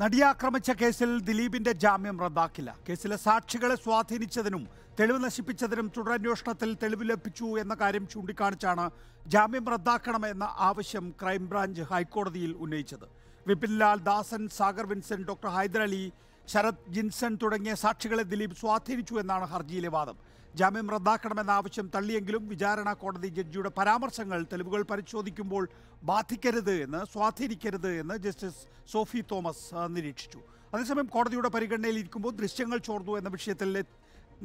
നടിയാക്രമിച്ച കേസിൽ ദിലീപിന്റെ ജാമ്യം റദ്ദാക്കില്ല കേസിലെ സാക്ഷികളെ സ്വാധീനിച്ചതിനും തെളിവ് നശിപ്പിച്ചതിനും തുടരന്വേഷണത്തിൽ തെളിവ് ലഭിച്ചു എന്ന കാര്യം ചൂണ്ടിക്കാണിച്ചാണ് ജാമ്യം റദ്ദാക്കണമെന്ന ആവശ്യം ക്രൈംബ്രാഞ്ച് ഹൈക്കോടതിയിൽ ഉന്നയിച്ചത് വിപിൻലാൽ ദാസൻ സാഗർ വിൻസൻ ഡോക്ടർ ഹൈദരലി ശരത് ജിൻസൺ തുടങ്ങിയ സാക്ഷികളെ ദിലീപ് സ്വാധീനിച്ചു എന്നാണ് ഹർജിയിലെ വാദം ജാമ്യം റദ്ദാക്കണമെന്ന ആവശ്യം തള്ളിയെങ്കിലും വിചാരണ കോടതി ജഡ്ജിയുടെ പരാമർശങ്ങൾ തെളിവുകൾ പരിശോധിക്കുമ്പോൾ ബാധിക്കരുത് എന്ന് സ്വാധീനിക്കരുത് എന്ന് ജസ്റ്റിസ് സോഫി തോമസ് നിരീക്ഷിച്ചു അതേസമയം കോടതിയുടെ പരിഗണനയിലിരിക്കുമ്പോൾ ദൃശ്യങ്ങൾ ചോർന്നു എന്ന വിഷയത്തിൽ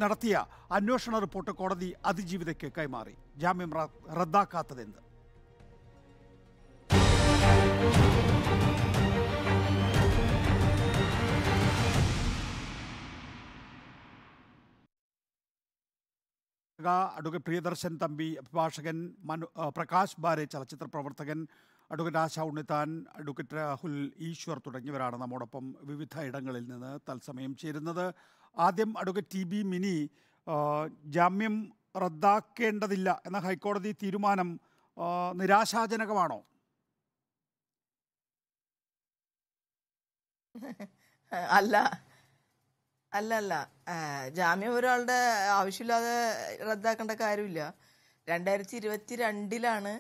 നടത്തിയ അന്വേഷണ റിപ്പോർട്ട് കോടതി അതിജീവിതയ്ക്ക് കൈമാറി ജാമ്യം റദ്ദാക്കാത്തതെന്ത് അഡ്വക്കേറ്റ് പ്രിയദർശൻ തമ്പി അഭിഭാഷകൻ മനു പ്രകാശ് ബാരെ ചലച്ചിത്ര പ്രവർത്തകൻ അഡ്വക്കേറ്റ് ആശ ഉണ്ണിത്താൻ അഡ്വക്കേറ്റ് രാഹുൽ ഈശ്വർ തുടങ്ങിയവരാണ് നമ്മോടൊപ്പം വിവിധ ഇടങ്ങളിൽ നിന്ന് തത്സമയം ചേരുന്നത് ആദ്യം അഡ്വക്കേറ്റ് ടി ബി മിനി ജാമ്യം റദ്ദാക്കേണ്ടതില്ല എന്ന ഹൈക്കോടതി തീരുമാനം നിരാശാജനകമാണോ അല്ല അല്ല അല്ല ജാമ്യം ഒരാളുടെ ആവശ്യമില്ലാതെ റദ്ദാക്കേണ്ട കാര്യമില്ല രണ്ടായിരത്തി ഇരുപത്തി രണ്ടിലാണ്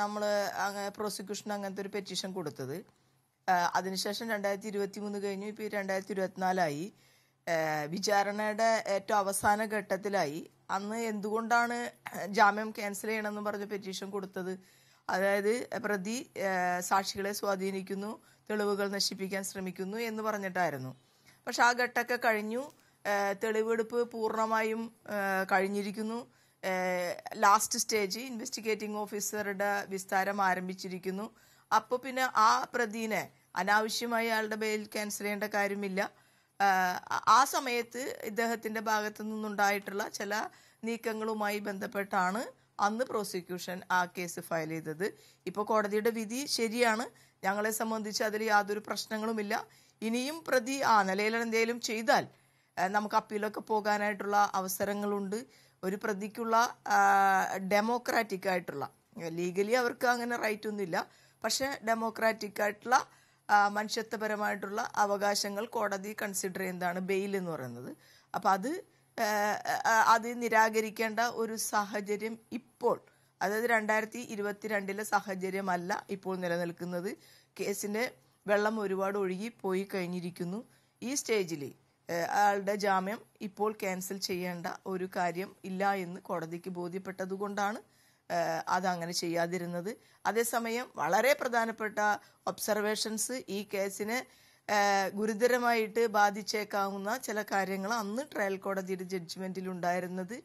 നമ്മൾ അങ്ങനെ പ്രോസിക്യൂഷൻ അങ്ങനത്തെ ഒരു പെറ്റീഷൻ കൊടുത്തത് അതിനുശേഷം രണ്ടായിരത്തി ഇരുപത്തി മൂന്ന് കഴിഞ്ഞു ഇപ്പൊ രണ്ടായിരത്തി ഇരുപത്തിനാലായി വിചാരണയുടെ ഏറ്റവും അവസാന ഘട്ടത്തിലായി അന്ന് എന്തുകൊണ്ടാണ് ജാമ്യം ക്യാൻസൽ ചെയ്യണമെന്ന് പറഞ്ഞ് പെറ്റീഷൻ കൊടുത്തത് അതായത് പ്രതി സാക്ഷികളെ സ്വാധീനിക്കുന്നു തെളിവുകൾ നശിപ്പിക്കാൻ ശ്രമിക്കുന്നു എന്ന് പറഞ്ഞിട്ടായിരുന്നു പക്ഷെ ആ ഘട്ടമൊക്കെ കഴിഞ്ഞു തെളിവെടുപ്പ് പൂർണ്ണമായും കഴിഞ്ഞിരിക്കുന്നു ലാസ്റ്റ് സ്റ്റേജ് ഇൻവെസ്റ്റിഗേറ്റിംഗ് ഓഫീസറുടെ വിസ്താരം ആരംഭിച്ചിരിക്കുന്നു അപ്പോൾ പിന്നെ ആ പ്രതിനെ അനാവശ്യമായി അയാളുടെ ബെയിൽ ക്യാൻസൽ ചെയ്യേണ്ട കാര്യമില്ല ആ സമയത്ത് ഇദ്ദേഹത്തിന്റെ ഭാഗത്തു നിന്നുണ്ടായിട്ടുള്ള ചില നീക്കങ്ങളുമായി ബന്ധപ്പെട്ടാണ് അന്ന് പ്രോസിക്യൂഷൻ ആ കേസ് ഫയൽ ചെയ്തത് ഇപ്പോൾ കോടതിയുടെ വിധി ശരിയാണ് ഞങ്ങളെ സംബന്ധിച്ച് അതിൽ യാതൊരു പ്രശ്നങ്ങളുമില്ല ഇനിയും പ്രതി ആ നിലയിൽ എന്തെങ്കിലും ചെയ്താൽ നമുക്ക് അപ്പീലൊക്കെ പോകാനായിട്ടുള്ള അവസരങ്ങളുണ്ട് ഒരു പ്രതിക്കുള്ള ഡെമോക്രാറ്റിക് ആയിട്ടുള്ള ലീഗലി അവർക്ക് അങ്ങനെ റൈറ്റ് ഒന്നുമില്ല പക്ഷെ ഡെമോക്രാറ്റിക് ആയിട്ടുള്ള മനുഷ്യത്വപരമായിട്ടുള്ള അവകാശങ്ങൾ കോടതി കൺസിഡർ ചെയ്യുന്നതാണ് ബെയിൽ എന്ന് പറയുന്നത് അപ്പം അത് അത് നിരാകരിക്കേണ്ട ഒരു സാഹചര്യം ഇപ്പോൾ അതായത് രണ്ടായിരത്തി ഇരുപത്തിരണ്ടിലെ സാഹചര്യമല്ല ഇപ്പോൾ നിലനിൽക്കുന്നത് കേസിന്റെ വെള്ളം ഒരുപാട് ഒഴുകി പോയി കഴിഞ്ഞിരിക്കുന്നു ഈ സ്റ്റേജിൽ അയാളുടെ ജാമ്യം ഇപ്പോൾ ക്യാൻസൽ ചെയ്യേണ്ട ഒരു കാര്യം ഇല്ല എന്ന് കോടതിക്ക് ബോധ്യപ്പെട്ടതുകൊണ്ടാണ് അതങ്ങനെ ചെയ്യാതിരുന്നത് അതേസമയം വളരെ പ്രധാനപ്പെട്ട ഒബ്സർവേഷൻസ് ഈ കേസിനെ ഗുരുതരമായിട്ട് ബാധിച്ചേക്കാവുന്ന ചില കാര്യങ്ങൾ അന്ന് ട്രയൽ കോടതിയുടെ ജഡ്ജ്മെന്റിൽ ഉണ്ടായിരുന്നത്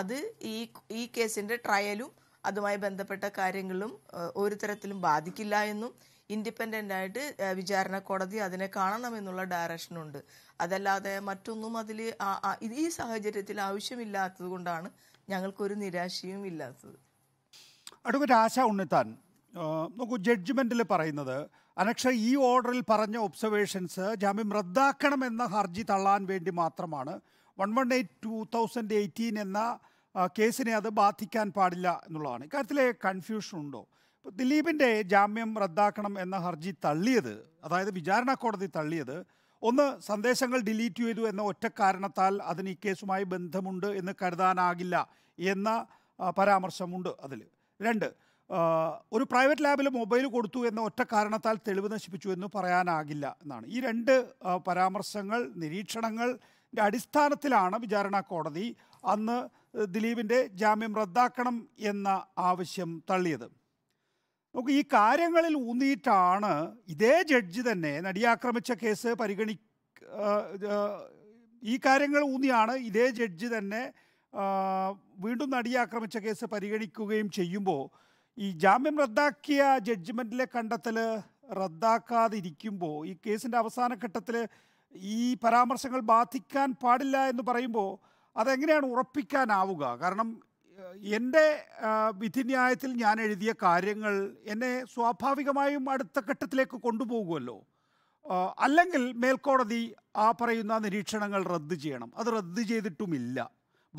അത് ഈ ഈ കേസിന്റെ ട്രയലും അതുമായി ബന്ധപ്പെട്ട കാര്യങ്ങളും ഒരു തരത്തിലും ബാധിക്കില്ല എന്നും ഇൻഡിപെൻഡൻ്റ് ആയിട്ട് വിചാരണ കോടതി അതിനെ കാണണമെന്നുള്ള ഡയറക്ഷനുണ്ട് അതല്ലാതെ മറ്റൊന്നും അതിൽ ഈ സാഹചര്യത്തിൽ ആവശ്യമില്ലാത്തത് കൊണ്ടാണ് ഞങ്ങൾക്കൊരു നിരാശയും ഇല്ലാത്തത് അടുക്കൊരു ആശ ഉണ്ണിത്താൻ നോക്കൂ ജഡ്ജ്മെൻറ്റിൽ പറയുന്നത് അനക്ഷ ഈ ഓർഡറിൽ പറഞ്ഞ ഒബ്സർവേഷൻസ് ജാമ്യം റദ്ദാക്കണം എന്ന ഹർജി തള്ളാൻ വേണ്ടി മാത്രമാണ് one one eight two thousand eighteen എന്ന കേസിനെ അത് ബാധിക്കാൻ പാടില്ല എന്നുള്ളതാണ് ഇക്കാര്യത്തിലെ കൺഫ്യൂഷൻ ഉണ്ടോ ദിലീപിൻ്റെ ജാമ്യം റദ്ദാക്കണം എന്ന ഹർജി തള്ളിയത് അതായത് വിചാരണ കോടതി തള്ളിയത് ഒന്ന് സന്ദേശങ്ങൾ ഡിലീറ്റ് ചെയ്തു എന്ന ഒറ്റ കാരണത്താൽ അതിന് ഈ കേസുമായി ബന്ധമുണ്ട് എന്ന് കരുതാനാകില്ല എന്ന പരാമർശമുണ്ട് അതിൽ രണ്ട് ഒരു പ്രൈവറ്റ് ലാബിൽ മൊബൈൽ കൊടുത്തു എന്ന ഒറ്റ കാരണത്താൽ തെളിവ് നശിപ്പിച്ചു എന്ന് പറയാനാകില്ല എന്നാണ് ഈ രണ്ട് പരാമർശങ്ങൾ നിരീക്ഷണങ്ങൾ അടിസ്ഥാനത്തിലാണ് വിചാരണ കോടതി അന്ന് ദിലീപിൻ്റെ ജാമ്യം റദ്ദാക്കണം എന്ന ആവശ്യം തള്ളിയത് നമുക്ക് ഈ കാര്യങ്ങളിൽ ഊന്നിയിട്ടാണ് ഇതേ ജഡ്ജി തന്നെ നടിയാക്രമിച്ച കേസ് പരിഗണി ഈ കാര്യങ്ങൾ ഊന്നിയാണ് ഇതേ ജഡ്ജി തന്നെ വീണ്ടും നടിയാക്രമിച്ച കേസ് പരിഗണിക്കുകയും ചെയ്യുമ്പോൾ ഈ ജാമ്യം റദ്ദാക്കിയ ജഡ്ജ്മെൻറ്റിലെ കണ്ടെത്തൽ റദ്ദാക്കാതിരിക്കുമ്പോൾ ഈ കേസിൻ്റെ അവസാന ഘട്ടത്തിൽ ഈ പരാമർശങ്ങൾ ബാധിക്കാൻ പാടില്ല എന്ന് പറയുമ്പോൾ അതെങ്ങനെയാണ് ഉറപ്പിക്കാനാവുക കാരണം എൻ്റെ വിധിന്യായത്തിൽ ഞാൻ എഴുതിയ കാര്യങ്ങൾ എന്നെ സ്വാഭാവികമായും അടുത്ത ഘട്ടത്തിലേക്ക് കൊണ്ടുപോകുമല്ലോ അല്ലെങ്കിൽ മേൽക്കോടതി ആ പറയുന്ന നിരീക്ഷണങ്ങൾ റദ്ദ് ചെയ്യണം അത് റദ്ദ് ചെയ്തിട്ടുമില്ല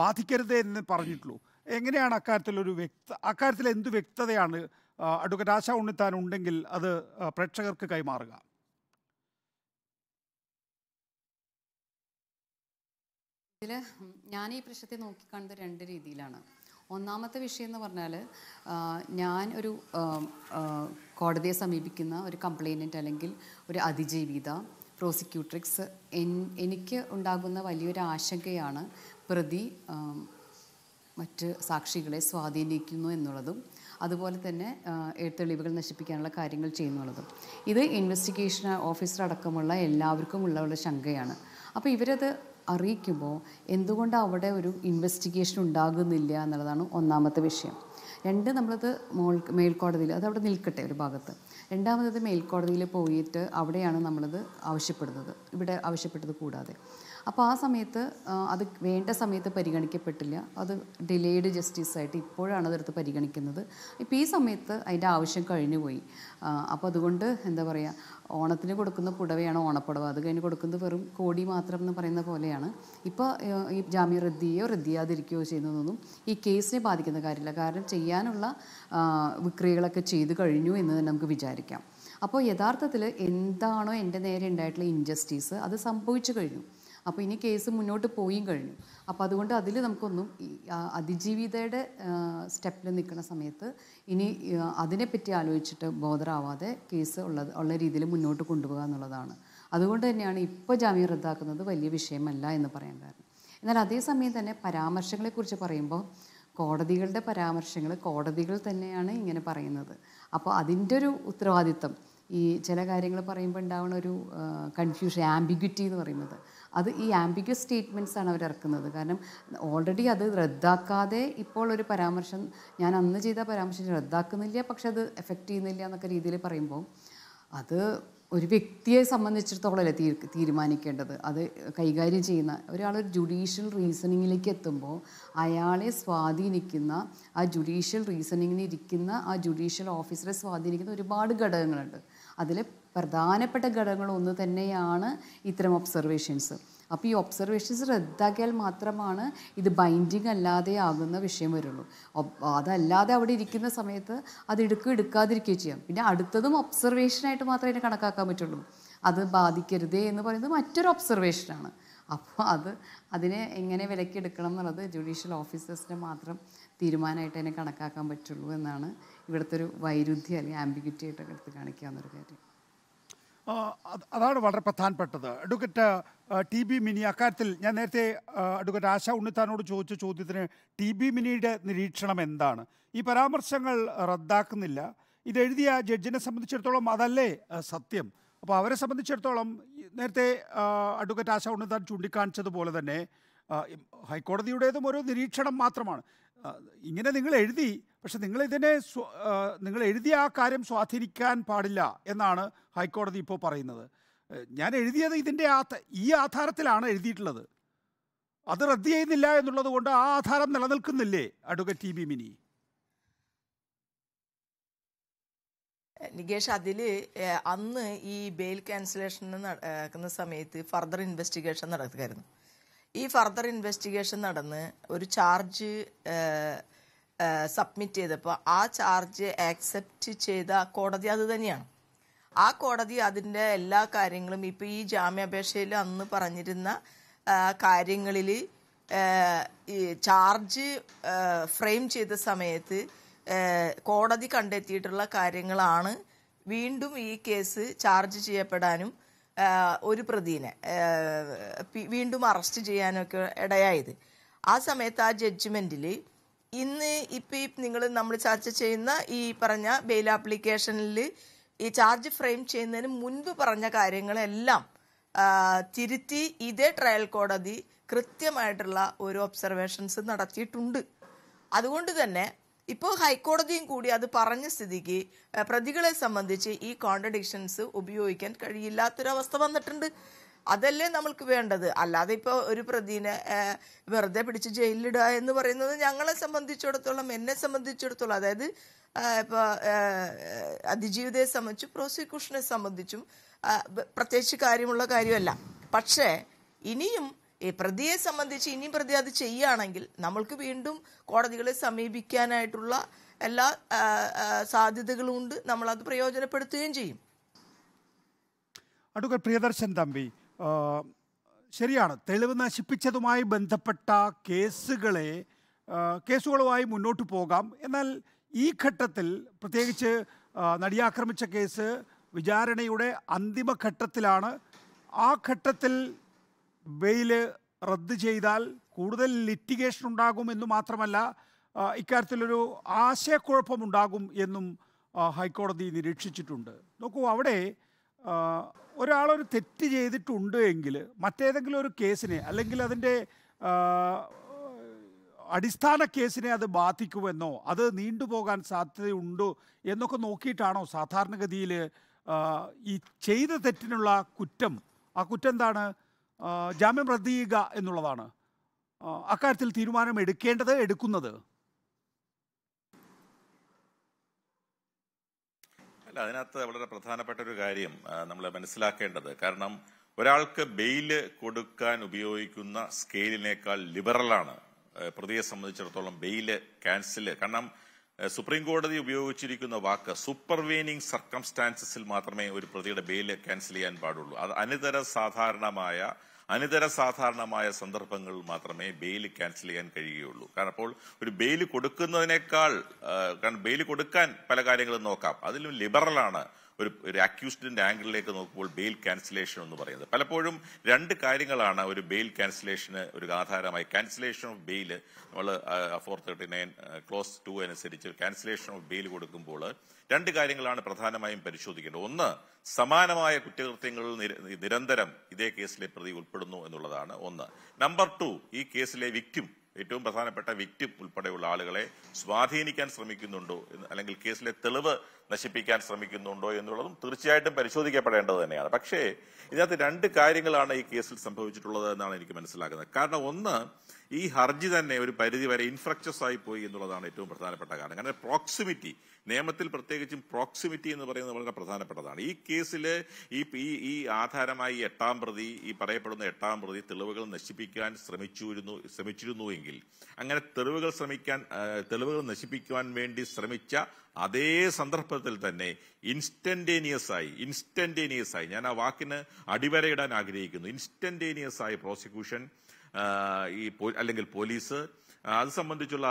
ബാധിക്കരുത് എന്ന് പറഞ്ഞിട്ടുള്ളൂ എങ്ങനെയാണ് അക്കാര്യത്തിലൊരു വ്യക്ത അക്കാര്യത്തിൽ എന്ത് വ്യക്തതയാണ് അഡ്വക്കേറ്റ് ആശ ഉണ്ണിത്താൻ ഉണ്ടെങ്കിൽ അത് പ്രേക്ഷകർക്ക് കൈമാറുക ഞാൻ ഈ പ്രശ്നത്തെ നോക്കിക്കാണുന്നത് രണ്ട് രീതിയിലാണ് ഒന്നാമത്തെ വിഷയം എന്ന് പറഞ്ഞാൽ ഞാൻ ഒരു കോടതിയെ സമീപിക്കുന്ന ഒരു കംപ്ലൈൻറ്റ് അല്ലെങ്കിൽ ഒരു അതിജീവിത പ്രോസിക്യൂട്രിക്സ് എൻ എനിക്ക് ഉണ്ടാകുന്ന വലിയൊരു ആശങ്കയാണ് പ്രതി മറ്റ് സാക്ഷികളെ സ്വാധീനിക്കുന്നു എന്നുള്ളതും അതുപോലെ തന്നെ തെളിവുകൾ നശിപ്പിക്കാനുള്ള കാര്യങ്ങൾ ചെയ്യുന്നുള്ളതും ഇത് ഇൻവെസ്റ്റിഗേഷൻ ഓഫീസർ അടക്കമുള്ള എല്ലാവർക്കും ഉള്ള ശങ്കയാണ് അപ്പോൾ ഇവരത് അറിയിക്കുമ്പോൾ എന്തുകൊണ്ട് അവിടെ ഒരു ഇൻവെസ്റ്റിഗേഷൻ ഉണ്ടാകുന്നില്ല എന്നുള്ളതാണ് ഒന്നാമത്തെ വിഷയം രണ്ട് നമ്മളത് മോൾ മേൽക്കോടതിയിൽ അത് അവിടെ നിൽക്കട്ടെ ഒരു ഭാഗത്ത് രണ്ടാമത് മേൽക്കോടതിയിൽ പോയിട്ട് അവിടെയാണ് നമ്മളത് ആവശ്യപ്പെടുന്നത് ഇവിടെ ആവശ്യപ്പെട്ടത് കൂടാതെ അപ്പോൾ ആ സമയത്ത് അത് വേണ്ട സമയത്ത് പരിഗണിക്കപ്പെട്ടില്ല അത് ഡിലേഡ് ജസ്റ്റിസ് ആയിട്ട് ഇപ്പോഴാണ് അതെടുത്ത് പരിഗണിക്കുന്നത് ഇപ്പോൾ ഈ സമയത്ത് അതിൻ്റെ ആവശ്യം കഴിഞ്ഞുപോയി അപ്പോൾ അതുകൊണ്ട് എന്താ പറയുക ഓണത്തിന് കൊടുക്കുന്ന പുടവയാണ് ഓണപ്പുടവ അത് കഴിഞ്ഞ് കൊടുക്കുന്നത് വെറും കോടി മാത്രം എന്ന് പറയുന്ന പോലെയാണ് ഇപ്പോൾ ഈ ജാമ്യം റദ്ദിയോ റദ്ദിയാതിരിക്കുകയോ ചെയ്യുന്നതൊന്നും ഈ കേസിനെ ബാധിക്കുന്ന കാര്യമില്ല കാരണം ചെയ്യാനുള്ള വിക്രിയകളൊക്കെ ചെയ്തു കഴിഞ്ഞു എന്ന് തന്നെ നമുക്ക് വിചാരിക്കാം അപ്പോൾ യഥാർത്ഥത്തിൽ എന്താണോ എൻ്റെ നേരെ ഉണ്ടായിട്ടുള്ള ഇൻജസ്റ്റീസ് അത് സംഭവിച്ചു കഴിഞ്ഞു അപ്പോൾ ഇനി കേസ് മുന്നോട്ട് പോയി കഴിഞ്ഞു അപ്പോൾ അതുകൊണ്ട് അതിൽ നമുക്കൊന്നും അതിജീവിതയുടെ സ്റ്റെപ്പിൽ നിൽക്കുന്ന സമയത്ത് ഇനി അതിനെപ്പറ്റി ആലോചിച്ചിട്ട് ബോധറാവാതെ കേസ് ഉള്ളത് ഉള്ള രീതിയിൽ മുന്നോട്ട് കൊണ്ടുപോകുക എന്നുള്ളതാണ് അതുകൊണ്ട് തന്നെയാണ് ഇപ്പോൾ ജാമ്യം റദ്ദാക്കുന്നത് വലിയ വിഷയമല്ല എന്ന് പറയാൻ കാരണം എന്നാൽ അതേസമയം തന്നെ പരാമർശങ്ങളെക്കുറിച്ച് പറയുമ്പോൾ കോടതികളുടെ പരാമർശങ്ങൾ കോടതികൾ തന്നെയാണ് ഇങ്ങനെ പറയുന്നത് അപ്പോൾ അതിൻ്റെ ഒരു ഉത്തരവാദിത്തം ഈ ചില കാര്യങ്ങൾ പറയുമ്പോൾ ഉണ്ടാവുന്ന ഒരു കൺഫ്യൂഷൻ ആംബിഗ്വിറ്റി എന്ന് പറയുന്നത് അത് ഈ ആംബിഗ്യസ് സ്റ്റേറ്റ്മെൻറ്റ്സ് ആണ് അവർ ഇറക്കുന്നത് കാരണം ഓൾറെഡി അത് റദ്ദാക്കാതെ ഇപ്പോൾ ഒരു പരാമർശം ഞാൻ അന്ന് ചെയ്ത പരാമർശം റദ്ദാക്കുന്നില്ല പക്ഷെ അത് എഫക്റ്റ് ചെയ്യുന്നില്ല എന്നൊക്കെ രീതിയിൽ പറയുമ്പോൾ അത് ഒരു വ്യക്തിയെ സംബന്ധിച്ചിടത്തോളമല്ലേ തീ തീരുമാനിക്കേണ്ടത് അത് കൈകാര്യം ചെയ്യുന്ന ഒരാളൊരു ജുഡീഷ്യൽ റീസണിങ്ങിലേക്ക് എത്തുമ്പോൾ അയാളെ സ്വാധീനിക്കുന്ന ആ ജുഡീഷ്യൽ റീസണിങ്ങിന് ഇരിക്കുന്ന ആ ജുഡീഷ്യൽ ഓഫീസറെ സ്വാധീനിക്കുന്ന ഒരുപാട് ഘടകങ്ങളുണ്ട് അതിൽ പ്രധാനപ്പെട്ട ഒന്ന് തന്നെയാണ് ഇത്തരം ഒബ്സർവേഷൻസ് അപ്പോൾ ഈ ഒബ്സർവേഷൻസ് റദ്ദാക്കിയാൽ മാത്രമാണ് ഇത് ബൈൻഡിങ് അല്ലാതെ ആകുന്ന വിഷയം വരുള്ളൂ അതല്ലാതെ അവിടെ ഇരിക്കുന്ന സമയത്ത് അത് എടുക്കുക എടുക്കാതിരിക്കുകയും ചെയ്യാം പിന്നെ അടുത്തതും ഒബ്സർവേഷനായിട്ട് മാത്രമേ അതിനെ കണക്കാക്കാൻ പറ്റുള്ളൂ അത് ബാധിക്കരുതേ എന്ന് പറയുന്നത് മറ്റൊരു ഒബ്സർവേഷനാണ് അപ്പോൾ അത് അതിനെ എങ്ങനെ വിലക്കെടുക്കണം എന്നുള്ളത് ജുഡീഷ്യൽ ഓഫീസേഴ്സിൻ്റെ മാത്രം തീരുമാനമായിട്ട് അതിനെ കണക്കാക്കാൻ പറ്റുള്ളൂ എന്നാണ് ഇവിടുത്തെ ഒരു വൈരുദ്ധ്യം അല്ലെങ്കിൽ ആംബിഗ്യൂറ്റി ആയിട്ട് എടുത്ത് കാണിക്കുക എന്നൊരു കാര്യം അതാണ് വളരെ പ്രധാനപ്പെട്ടത് അഡ്വക്കറ്റ് ടി ബി മിനി അക്കാര്യത്തിൽ ഞാൻ നേരത്തെ അഡ്വക്കറ്റ് ആശാ ഉണ്ണിത്താനോട് ചോദിച്ച ചോദ്യത്തിന് ടി ബി മിനിയുടെ നിരീക്ഷണം എന്താണ് ഈ പരാമർശങ്ങൾ റദ്ദാക്കുന്നില്ല ഇതെഴുതിയ ജഡ്ജിനെ സംബന്ധിച്ചിടത്തോളം അതല്ലേ സത്യം അപ്പോൾ അവരെ സംബന്ധിച്ചിടത്തോളം നേരത്തെ അഡ്വക്കറ്റ് ആശാ ഉണ്ണിത്താൻ ചൂണ്ടിക്കാണിച്ചതുപോലെ തന്നെ ഹൈക്കോടതിയുടേതും ഒരു നിരീക്ഷണം മാത്രമാണ് ഇങ്ങനെ നിങ്ങൾ എഴുതി പക്ഷെ നിങ്ങൾ ഇതിനെ നിങ്ങൾ എഴുതിയ ആ കാര്യം സ്വാധീനിക്കാൻ പാടില്ല എന്നാണ് ഹൈക്കോടതി ഇപ്പോൾ പറയുന്നത് ഞാൻ എഴുതിയത് ഇതിൻ്റെ ഈ ആധാരത്തിലാണ് എഴുതിയിട്ടുള്ളത് അത് റദ്ദ് ചെയ്യുന്നില്ല എന്നുള്ളത് കൊണ്ട് ആ ആധാരം നിലനിൽക്കുന്നില്ലേ advocate T B Mini Nikesh അതിൽ അന്ന് ഈ ബെയിൽ ക്യാൻസലേഷൻ നടക്കുന്ന സമയത്ത് ഫർദർ ഇൻവെസ്റ്റിഗേഷൻ നടക്കുമായിരുന്നു ഈ ഫർദർ ഇൻവെസ്റ്റിഗേഷൻ നടന്ന് ഒരു ചാർജ് സബ്മിറ്റ് ചെയ്തപ്പോൾ ആ ചാർജ് ആക്സെപ്റ്റ് ചെയ്ത കോടതി അത് തന്നെയാണ് ആ കോടതി അതിൻ്റെ എല്ലാ കാര്യങ്ങളും ഇപ്പോൾ ഈ ജാമ്യാപേക്ഷയിൽ അന്ന് പറഞ്ഞിരുന്ന കാര്യങ്ങളിൽ ചാർജ് ഫ്രെയിം ചെയ്ത സമയത്ത് കോടതി കണ്ടെത്തിയിട്ടുള്ള കാര്യങ്ങളാണ് വീണ്ടും ഈ കേസ് ചാർജ് ചെയ്യപ്പെടാനും ഒരു പ്രതിനെ വീണ്ടും അറസ്റ്റ് ചെയ്യാനൊക്കെ ഇടയായത് ആ സമയത്ത് ആ ജഡ്ജ്മെന്റിൽ ഇന്ന് ഇപ്പം ഈ നിങ്ങൾ നമ്മൾ ചർച്ച ചെയ്യുന്ന ഈ പറഞ്ഞ ബെയിൽ ആപ്ലിക്കേഷനിൽ ഈ ചാർജ് ഫ്രെയിം ചെയ്യുന്നതിന് മുൻപ് പറഞ്ഞ കാര്യങ്ങളെല്ലാം തിരുത്തി ഇതേ ട്രയൽ കോടതി കൃത്യമായിട്ടുള്ള ഒരു ഒബ്സർവേഷൻസ് നടത്തിയിട്ടുണ്ട് അതുകൊണ്ട് തന്നെ ഇപ്പോൾ ഹൈക്കോടതിയും കൂടി അത് പറഞ്ഞ സ്ഥിതിക്ക് പ്രതികളെ സംബന്ധിച്ച് ഈ കോൺട്രഡിക്ഷൻസ് ഉപയോഗിക്കാൻ കഴിയില്ലാത്തൊരവസ്ഥ വന്നിട്ടുണ്ട് അതല്ലേ നമ്മൾക്ക് വേണ്ടത് അല്ലാതെ ഇപ്പോൾ ഒരു പ്രതിനെ വെറുതെ പിടിച്ച് ജയിലിലിടുക എന്ന് പറയുന്നത് ഞങ്ങളെ സംബന്ധിച്ചിടത്തോളം എന്നെ സംബന്ധിച്ചിടത്തോളം അതായത് ഇപ്പോൾ അതിജീവിതയെ സംബന്ധിച്ചും പ്രോസിക്യൂഷനെ സംബന്ധിച്ചും പ്രത്യേകിച്ച് കാര്യമുള്ള കാര്യമല്ല പക്ഷേ ഇനിയും ഈ പ്രതിയെ സംബന്ധിച്ച് ഇനിയും പ്രതി അത് ചെയ്യുകയാണെങ്കിൽ നമ്മൾക്ക് വീണ്ടും കോടതികളെ സമീപിക്കാനായിട്ടുള്ള എല്ലാ സാധ്യതകളും ഉണ്ട് നമ്മളത് പ്രയോജനപ്പെടുത്തുകയും ചെയ്യും അടുക്ക പ്രിയദർശൻ തമ്പി ശരിയാണ് തെളിവ് നശിപ്പിച്ചതുമായി ബന്ധപ്പെട്ട കേസുകളെ കേസുകളുമായി മുന്നോട്ട് പോകാം എന്നാൽ ഈ ഘട്ടത്തിൽ പ്രത്യേകിച്ച് നടിയാക്രമിച്ച കേസ് വിചാരണയുടെ അന്തിമ ഘട്ടത്തിലാണ് ആ ഘട്ടത്തിൽ ബെയിൽ റദ്ദ് ചെയ്താൽ കൂടുതൽ ലിറ്റിഗേഷൻ ഉണ്ടാകുമെന്ന് മാത്രമല്ല ഇക്കാര്യത്തിലൊരു ആശയക്കുഴപ്പമുണ്ടാകും എന്നും ഹൈക്കോടതി നിരീക്ഷിച്ചിട്ടുണ്ട് നോക്കൂ അവിടെ ഒരാളൊരു തെറ്റ് ചെയ്തിട്ടുണ്ട് എങ്കിൽ മറ്റേതെങ്കിലും ഒരു കേസിനെ അല്ലെങ്കിൽ അതിൻ്റെ അടിസ്ഥാന കേസിനെ അത് ബാധിക്കുമെന്നോ അത് നീണ്ടുപോകാൻ സാധ്യതയുണ്ടോ എന്നൊക്കെ നോക്കിയിട്ടാണോ സാധാരണഗതിയിൽ ഈ ചെയ്ത തെറ്റിനുള്ള കുറ്റം ആ കുറ്റം എന്താണ് ജാമ്യം റദ്ദ് എന്നുള്ളതാണ് അക്കാര്യത്തിൽ തീരുമാനം എടുക്കേണ്ടത് എടുക്കുന്നത് അല്ല അതിനകത്ത് വളരെ പ്രധാനപ്പെട്ട ഒരു കാര്യം നമ്മൾ മനസ്സിലാക്കേണ്ടത് കാരണം ഒരാൾക്ക് ബെയില് കൊടുക്കാൻ ഉപയോഗിക്കുന്ന സ്കെയിലിനേക്കാൾ ലിബറലാണ് പ്രതിയെ സംബന്ധിച്ചിടത്തോളം ബെയില് ക്യാൻസല് കാരണം സുപ്രീം കോടതി ഉപയോഗിച്ചിരിക്കുന്ന വാക്ക് സൂപ്പർവേനിങ് സർക്കംസ്റ്റാൻസസിൽ മാത്രമേ ഒരു പ്രതിയുടെ ബെയിൽ ക്യാൻസൽ ചെയ്യാൻ പാടുള്ളൂ അത് അനിതര സാധാരണമായ അനിതര സാധാരണമായ സന്ദർഭങ്ങളിൽ മാത്രമേ ബെയിൽ ക്യാൻസൽ ചെയ്യാൻ കഴിയുകയുള്ളൂ കാരണം അപ്പോൾ ഒരു ബെയിൽ കൊടുക്കുന്നതിനേക്കാൾ കാരണം ബെയിൽ കൊടുക്കാൻ പല കാര്യങ്ങളും നോക്കാം അതിലും ലിബറലാണ് ഒരു ഒരു അക്യൂസ്ഡിന്റെ ആംഗിളിലേക്ക് നോക്കുമ്പോൾ ബെയിൽ ക്യാൻസലേഷൻ എന്ന് പറയുന്നത് പലപ്പോഴും രണ്ട് കാര്യങ്ങളാണ് ഒരു ബെയിൽ ക്യാൻസലേഷന് ഒരു ആധാരമായി ക്യാൻസലേഷൻ ഓഫ് ബെയിൽ നമ്മൾ four thirty nine clause two അനുസരിച്ച് ക്യാൻസലേഷൻ ഓഫ് ബെയിൽ കൊടുക്കുമ്പോൾ രണ്ട് കാര്യങ്ങളാണ് പ്രധാനമായും പരിശോധിക്കേണ്ടത് ഒന്ന് സമാനമായ കുറ്റകൃത്യങ്ങളിൽ നിരന്തരം ഇതേ കേസിലെ പ്രതി ഉൾപ്പെടുന്നു എന്നുള്ളതാണ് ഒന്ന് നമ്പർ ടു ഈ കേസിലെ വിക്റ്റിം ഏറ്റവും പ്രധാനപ്പെട്ട വിക്റ്റിം ഉൾപ്പെടെയുള്ള ആളുകളെ സ്വാധീനിക്കാൻ ശ്രമിക്കുന്നുണ്ടോ അല്ലെങ്കിൽ കേസിലെ തെളിവ് നശിപ്പിക്കാൻ ശ്രമിക്കുന്നുണ്ടോ എന്നുള്ളതും തീർച്ചയായിട്ടും പരിശോധിക്കപ്പെടേണ്ടത് തന്നെയാണ് പക്ഷേ ഇതിനകത്ത് രണ്ട് കാര്യങ്ങളാണ് ഈ കേസിൽ സംഭവിച്ചിട്ടുള്ളത് എന്നാണ് എനിക്ക് മനസ്സിലാക്കുന്നത് കാരണം ഒന്ന് ഈ ഹർജി തന്നെ ഒരു പരിധി വരെ ഇൻഫ്രക്ചസ് ആയി പോയി എന്നുള്ളതാണ് ഏറ്റവും പ്രധാനപ്പെട്ട കാരണം കാരണം പ്രോക്സിമിറ്റി നിയമത്തിൽ പ്രത്യേകിച്ചും പ്രോക്സിമിറ്റി എന്ന് പറയുന്നത് വളരെ പ്രധാനപ്പെട്ടതാണ് ഈ കേസിൽ ഈ ഈ ആധാരമായി എട്ടാം പ്രതി ഈ പറയപ്പെടുന്ന എട്ടാം പ്രതി തെളിവുകൾ നശിപ്പിക്കാൻ ശ്രമിച്ചിരുന്നു ശ്രമിച്ചിരുന്നുവെങ്കിൽ അങ്ങനെ തെളിവുകൾ ശ്രമിക്കാൻ തെളിവുകൾ നശിപ്പിക്കുവാൻ വേണ്ടി ശ്രമിച്ച അതേ സന്ദർഭത്തിൽ തന്നെ ഇൻസ്റ്റന്റേനിയസ് ആയി ഇൻസ്റ്റന്റേനിയസ് ആയി ഞാൻ ആ വാക്കിന് അടിവരയിടാൻ ആഗ്രഹിക്കുന്നു ഇൻസ്റ്റന്റേനിയസ് ആയി പ്രോസിക്യൂഷൻ ഈ അല്ലെങ്കിൽ പോലീസ് അത് സംബന്ധിച്ചുള്ള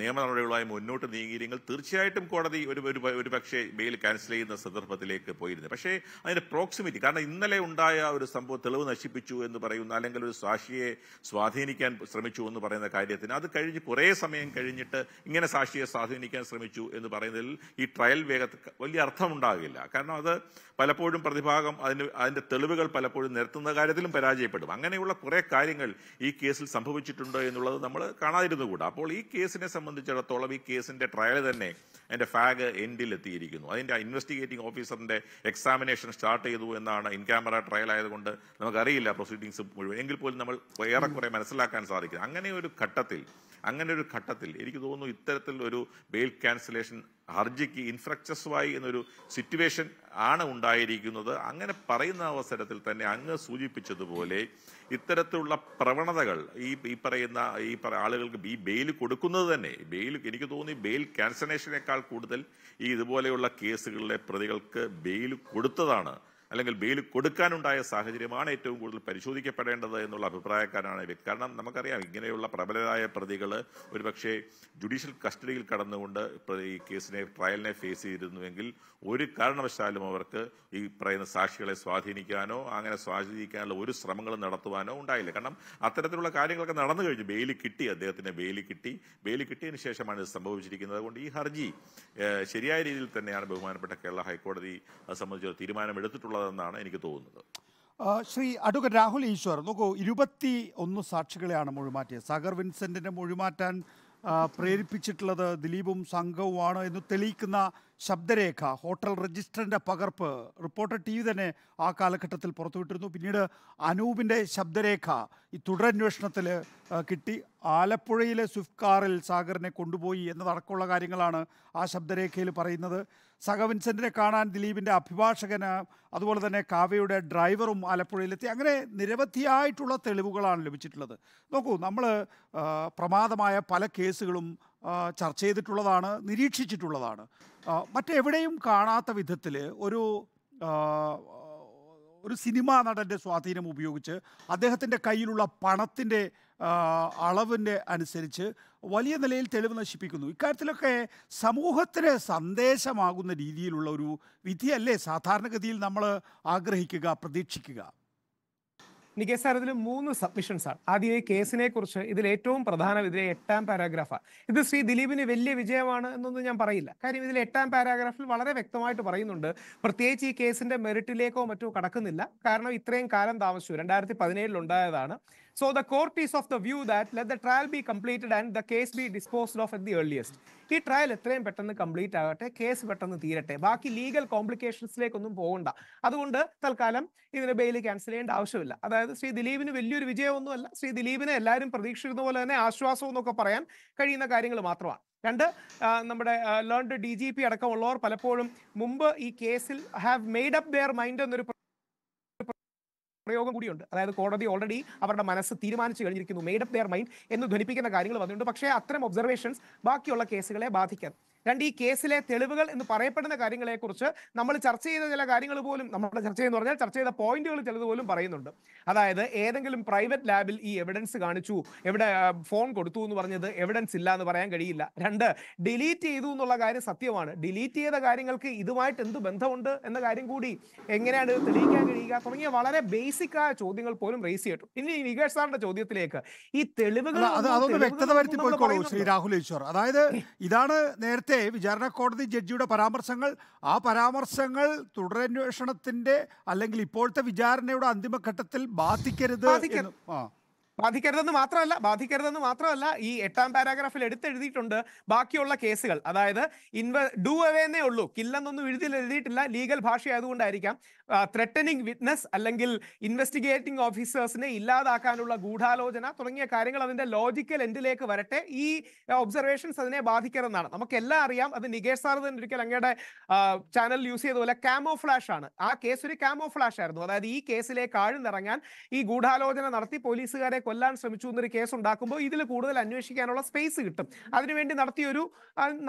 നിയമ നടപടികളുമായി മുന്നോട്ട് നീങ്ങിയിരുന്നെങ്കിൽ തീർച്ചയായിട്ടും കോടതി ഒരു ഒരു പക്ഷേ ബെയിൽ ക്യാൻസൽ ചെയ്യുന്ന സന്ദർഭത്തിലേക്ക് പോയിരുന്നു പക്ഷേ അതിന്റെ പ്രോക്സിമിറ്റി കാരണം ഇന്നലെ ഉണ്ടായ ഒരു സംഭവം തെളിവ് നശിപ്പിച്ചു എന്ന് പറയുന്ന അല്ലെങ്കിൽ ഒരു സാക്ഷിയെ സ്വാധീനിക്കാൻ ശ്രമിച്ചു എന്ന് പറയുന്ന കാര്യത്തിന് അത് കഴിഞ്ഞ് കുറേ സമയം കഴിഞ്ഞിട്ട് ഇങ്ങനെ സാക്ഷിയെ സ്വാധീനിക്കാൻ ശ്രമിച്ചു എന്ന് പറയുന്നതിൽ ഈ ട്രയൽ വേഗത്തിൽ വലിയ അർത്ഥമുണ്ടാകില്ല കാരണം അത് പലപ്പോഴും പ്രതിഭാഗം അതിന് അതിന്റെ തെളിവുകൾ പലപ്പോഴും നിരത്തുന്ന കാര്യത്തിലും പരാജയപ്പെടും അങ്ങനെയുള്ള കുറേ കാര്യങ്ങൾ ഈ കേസിൽ സംഭവിച്ചിട്ടുണ്ട് എന്നുള്ളത് നമ്മൾ കാണാതിരിക്കും കൂടാ അപ്പോൾ ഈ കേസിനെ സംബന്ധിച്ചിടത്തോളം ഈ കേസിന്റെ ട്രയൽ തന്നെ അതിന്റെ ഫാഗ് എൻഡിൽ എത്തിയിരിക്കുന്നു അതിന്റെ ഇൻവെസ്റ്റിഗേറ്റിംഗ് ഓഫീസറിന്റെ എക്സാമിനേഷൻ സ്റ്റാർട്ട് ചെയ്തു എന്നാണ് ഇൻ ക്യാമറ ട്രയൽ ആയതുകൊണ്ട് നമുക്കറിയില്ല പ്രൊസീഡിങ്സ് മുഴുവൻ എങ്കിൽ പോലും നമ്മൾ ഏറെക്കുറെ മനസ്സിലാക്കാൻ സാധിക്കും അങ്ങനെ ഒരു ഘട്ടത്തിൽ അങ്ങനെ ഒരു ഘട്ടത്തിൽ എനിക്ക് തോന്നുന്നു ഇത്തരത്തിൽ ഒരു ബെയിൽ ക്യാൻസലേഷൻ ഹർജിക്ക് ഇൻഫ്രക്ചസ്വായി എന്നൊരു സിറ്റുവേഷൻ ആണ് ഉണ്ടായിരിക്കുന്നത് അങ്ങനെ പറയുന്ന അവസരത്തിൽ തന്നെ അങ്ങ് സൂചിപ്പിച്ചതുപോലെ ഇത്തരത്തിലുള്ള പ്രവണതകൾ ഈ ഈ പറയുന്ന ഈ ആളുകൾക്ക് ഈ ബെയിൽ കൊടുക്കുന്നത് തന്നെ ബെയിൽ എനിക്ക് തോന്നി ബെയിൽ ക്യാൻസലേഷനേക്കാൾ കൂടുതൽ ഈ ഇതുപോലെയുള്ള കേസുകളിലെ പ്രതികൾക്ക് ബെയിൽ കൊടുത്തതാണ് അല്ലെങ്കിൽ ബെയിൽ കൊടുക്കാനുണ്ടായ സാഹചര്യമാണ് ഏറ്റവും കൂടുതൽ പരിശോധിക്കപ്പെടേണ്ടത് എന്നുള്ള അഭിപ്രായക്കാരാണ് ഇവ കാരണം നമുക്കറിയാം ഇങ്ങനെയുള്ള പ്രബലരായ പ്രതികൾ ഒരുപക്ഷെ ജുഡീഷ്യൽ കസ്റ്റഡിയിൽ കടന്നുകൊണ്ട് ഈ കേസിനെ ട്രയലിനെ ഫേസ് ചെയ്തിരുന്നുവെങ്കിൽ ഒരു കാരണവശാലും അവർക്ക് ഈ പറയുന്ന സാക്ഷികളെ സ്വാധീനിക്കാനോ അങ്ങനെ സ്വാധീനിക്കാനുള്ള ഒരു ശ്രമങ്ങളും നടത്തുവാനോ ഉണ്ടായില്ല കാരണം അത്തരത്തിലുള്ള കാര്യങ്ങളൊക്കെ നടന്നു കഴിഞ്ഞു ബെയിൽ കിട്ടി അദ്ദേഹത്തിന് ബെയിൽ കിട്ടി ബെയിൽ കിട്ടിയതിന് ശേഷമാണ് ഇത് സംഭവിച്ചിരിക്കുന്നത് അതുകൊണ്ട് ഈ ഹർജി ശരിയായ രീതിയിൽ തന്നെയാണ് ബഹുമാനപ്പെട്ട കേരള ഹൈക്കോടതി അത് സംബന്ധിച്ചൊരു തീരുമാനമെടുത്തിട്ടുള്ളത് കാണുന്നതെന്നാണ് എനിക്ക് തോന്നുന്നത് ശ്രീ അഡ്വക്കറ്റ് രാഹുൽ ഈശ്വർ നോക്കൂ ഇരുപത്തി ഒന്ന് സാക്ഷികളെയാണ് മൊഴിമാറ്റിയത് സാഗർ വിൻസെന്റിനെ മൊഴിമാറ്റാൻ പ്രേരിപ്പിച്ചിട്ടുള്ളത് ദിലീപും സംഘവുമാണ് എന്ന് തെളിയിക്കുന്ന ശബ്ദരേഖ ഹോട്ടൽ രജിസ്റ്ററിൻ്റെ പകർപ്പ് റിപ്പോർട്ടർ ടി വി തന്നെ ആ കാലഘട്ടത്തിൽ പുറത്തുവിട്ടിരുന്നു പിന്നീട് അനൂപിൻ്റെ ശബ്ദരേഖ ഈ തുടരന്വേഷണത്തിൽ കിട്ടി ആലപ്പുഴയിലെ സ്വിഫ്റ്റ് കാറിൽ സാഗറിനെ കൊണ്ടുപോയി എന്നതടക്കമുള്ള കാര്യങ്ങളാണ് ആ ശബ്ദരേഖയിൽ പറയുന്നത് സഹ വിൻസെൻറ്റിനെ കാണാൻ ദിലീപിൻ്റെ അഭിഭാഷകന് അതുപോലെ തന്നെ കാവ്യയുടെ ഡ്രൈവറും ആലപ്പുഴയിലെത്തി അങ്ങനെ നിരവധിയായിട്ടുള്ള തെളിവുകളാണ് ലഭിച്ചിട്ടുള്ളത് നോക്കൂ നമ്മൾ പ്രമാദമായ പല കേസുകളും ചർച്ച ചെയ്തിട്ടുള്ളതാണ് നിരീക്ഷിച്ചിട്ടുള്ളതാണ് മറ്റെവിടെയും കാണാത്ത വിധത്തിൽ ഒരു ഒരു സിനിമാ നടൻ്റെ സ്വാധീനം ഉപയോഗിച്ച് അദ്ദേഹത്തിൻ്റെ കയ്യിലുള്ള പണത്തിൻ്റെ അളവിൻ്റെ അനുസരിച്ച് വലിയ നിലയിൽ തെളിവ് നശിപ്പിക്കുന്നു ഇക്കാര്യത്തിലൊക്കെ സമൂഹത്തിന് സന്ദേശമാകുന്ന രീതിയിലുള്ള ഒരു വിധിയല്ലേ സാധാരണഗതിയിൽ നമ്മൾ ആഗ്രഹിക്കുക പ്രതീക്ഷിക്കുക നികേഷ് സാർ ഇതിൽ മൂന്ന് സബ്മിഷൻസ് ആണ് ആദ്യം ഈ കേസിനെ കുറിച്ച് ഇതിൽ ഏറ്റവും പ്രധാന വിധേയ എട്ടാം പാരാഗ്രാഫാണ് ഇത് ശ്രീ ദിലീപിന് വലിയ വിജയമാണ് എന്നൊന്നും ഞാൻ പറയില്ല കാര്യം ഇതിൽ എട്ടാം പാരാഗ്രാഫിൽ വളരെ വ്യക്തമായിട്ട് പറയുന്നുണ്ട് പ്രത്യേകിച്ച് ഈ കേസിന്റെ മെറിറ്റിലേക്കോ മറ്റോ കടക്കുന്നില്ല കാരണം ഇത്രയും കാലം താമസിച്ചു രണ്ടായിരത്തി പതിനേഴിൽ ഉണ്ടായതാണ് So the court is of the view that let the trial be completed and the case be disposed of at the earliest. ഈ ട്രയൽ എത്രയും പെട്ടെന്ന് കംപ്ലീറ്റ് ആകട്ടെ കേസ് പെട്ടെന്ന് തീരട്ടെ ബാക്കി ലീഗൽ കോംപ്ലിക്കേഷൻസിലേക്കൊന്നും പോകണ്ട അതുകൊണ്ട് തൽക്കാലം ഇതിന് ബെയിൽ ക്യാൻസൽ ചെയ്യേണ്ട ആവശ്യമില്ല അതായത് ശ്രീ ദിലീപിന് വലിയൊരു വിജയമൊന്നുമല്ല ശ്രീ ദിലീപിനെ എല്ലാവരും പ്രതീക്ഷിക്കുന്ന പോലെ തന്നെ ആശ്വാസം എന്നൊക്കെ പറയാൻ കഴിയുന്ന കാര്യങ്ങൾ മാത്രമാണ് രണ്ട് നമ്മുടെ ലേൺഡ് ഡി ജി പി അടക്കമുള്ളവർ പലപ്പോഴും മുമ്പ് ഈ കേസിൽ have made up their mind എന്നൊരു പ്രയോഗം കൂടിയുണ്ട് അതായത് കോടതി ഓൾറെഡി അവരുടെ മനസ്സ് തീരുമാനിച്ചു കഴിഞ്ഞിരിക്കുന്നു മെയ്ഡ് അപ്പ് ദയർ മൈൻഡ് എന്ന് ധ്വനിപ്പിക്കുന്ന കാര്യങ്ങൾ വന്നിട്ടുണ്ട് പക്ഷേ അത്തരം ഒബ്സർവേഷൻസ് ബാക്കിയുള്ള കേസുകളെ ബാധിക്കാതെ രണ്ട് ഈ കേസിലെ തെളിവുകൾ എന്ന് പറയപ്പെടുന്ന കാര്യങ്ങളെക്കുറിച്ച് നമ്മൾ ചർച്ച ചെയ്ത ചില കാര്യങ്ങൾ പോലും നമ്മുടെ ചർച്ച ചെയ്യുന്ന പറഞ്ഞാൽ ചർച്ച ചെയ്ത പോയിന്റുകൾ ചിലത് പോലും പറയുന്നുണ്ട് അതായത് ഏതെങ്കിലും പ്രൈവറ്റ് ലാബിൽ ഈ എവിഡൻസ് കാണിച്ചു എവിടെ ഫോൺ കൊടുത്തു എന്ന് പറഞ്ഞത് എവിഡൻസ് ഇല്ല എന്ന് പറയാൻ കഴിയില്ല രണ്ട് ഡിലീറ്റ് ചെയ്തു എന്നുള്ള കാര്യം സത്യമാണ് ഡിലീറ്റ് ചെയ്ത കാര്യങ്ങൾക്ക് ഇതുമായിട്ട് എന്ത് ബന്ധമുണ്ട് എന്ന കാര്യം കൂടി എങ്ങനെയാണ് തെളിയിക്കാൻ കഴിയുക തുടങ്ങിയ വളരെ ബേസിക് ആയ ചോദ്യങ്ങൾ പോലും റേസ് ചെയ്യട്ടു ഇനി നികേഷ് സാറിന്റെ ചോദ്യത്തിലേക്ക് ഈ തെളിവുകൾ ശ്രീ അതായത് ഇതാണ് നേരത്തെ നേരത്തെ വിചാരണ കോടതി ജഡ്ജിയുടെ പരാമർശങ്ങൾ ആ പരാമർശങ്ങൾ തുടരന്വേഷണത്തിന്റെ അല്ലെങ്കിൽ ഇപ്പോഴത്തെ വിചാരണയുടെ അന്തിമഘട്ടത്തിൽ ബാധിക്കരുത് ആ ബാധിക്കരുതെന്ന് മാത്രമല്ല ബാധിക്കരുതെന്ന് മാത്രമല്ല ഈ എട്ടാം പാരാഗ്രാഫിൽ എടുത്തെഴുതിയിട്ടുണ്ട് ബാക്കിയുള്ള കേസുകൾ അതായത് ഇൻവ ഡു അവേ എന്നേ ഉള്ളൂ കില്ലെന്നൊന്നും എഴുതി എഴുതിയിട്ടില്ല ലീഗൽ ഭാഷ ആയതുകൊണ്ടായിരിക്കാം ത്രെട്ടനിങ് വിറ്റ്നസ് അല്ലെങ്കിൽ ഇൻവെസ്റ്റിഗേറ്റിംഗ് ഓഫീസേഴ്സിനെ ഇല്ലാതാക്കാനുള്ള ഗൂഢാലോചന തുടങ്ങിയ കാര്യങ്ങൾ അതിന്റെ ലോജിക്കൽ എൻഡിലേക്ക് വരട്ടെ ഈ ഒബ്സർവേഷൻസ് അതിനെ ബാധിക്കരുതെന്നാണ് നമുക്കെല്ലാം അറിയാം അത് നികേഷ് സാർ തന്നെ ഒരിക്കൽ അങ്ങയുടെ ചാനൽ യൂസ് ചെയ്തതുപോലെ ക്യാമോ ഫ്ലാഷ് ആണ് ആ കേസ് ഒരു ക്യാമോ ഫ്ലാഷ് ആയിരുന്നു അതായത് ഈ കേസിലേക്ക് ആഴ്ന്നിറങ്ങാൻ ഈ ഗൂഢാലോചന നടത്തി പോലീസുകാരെ കൊല്ലാൻ ശ്രമിച്ചു എന്നൊരു കേസ് ഉണ്ടാക്കുമ്പോൾ ഇതിൽ കൂടുതൽ അന്വേഷിക്കാനുള്ള സ്പേസ് കിട്ടും അതിനുവേണ്ടി നടത്തിയൊരു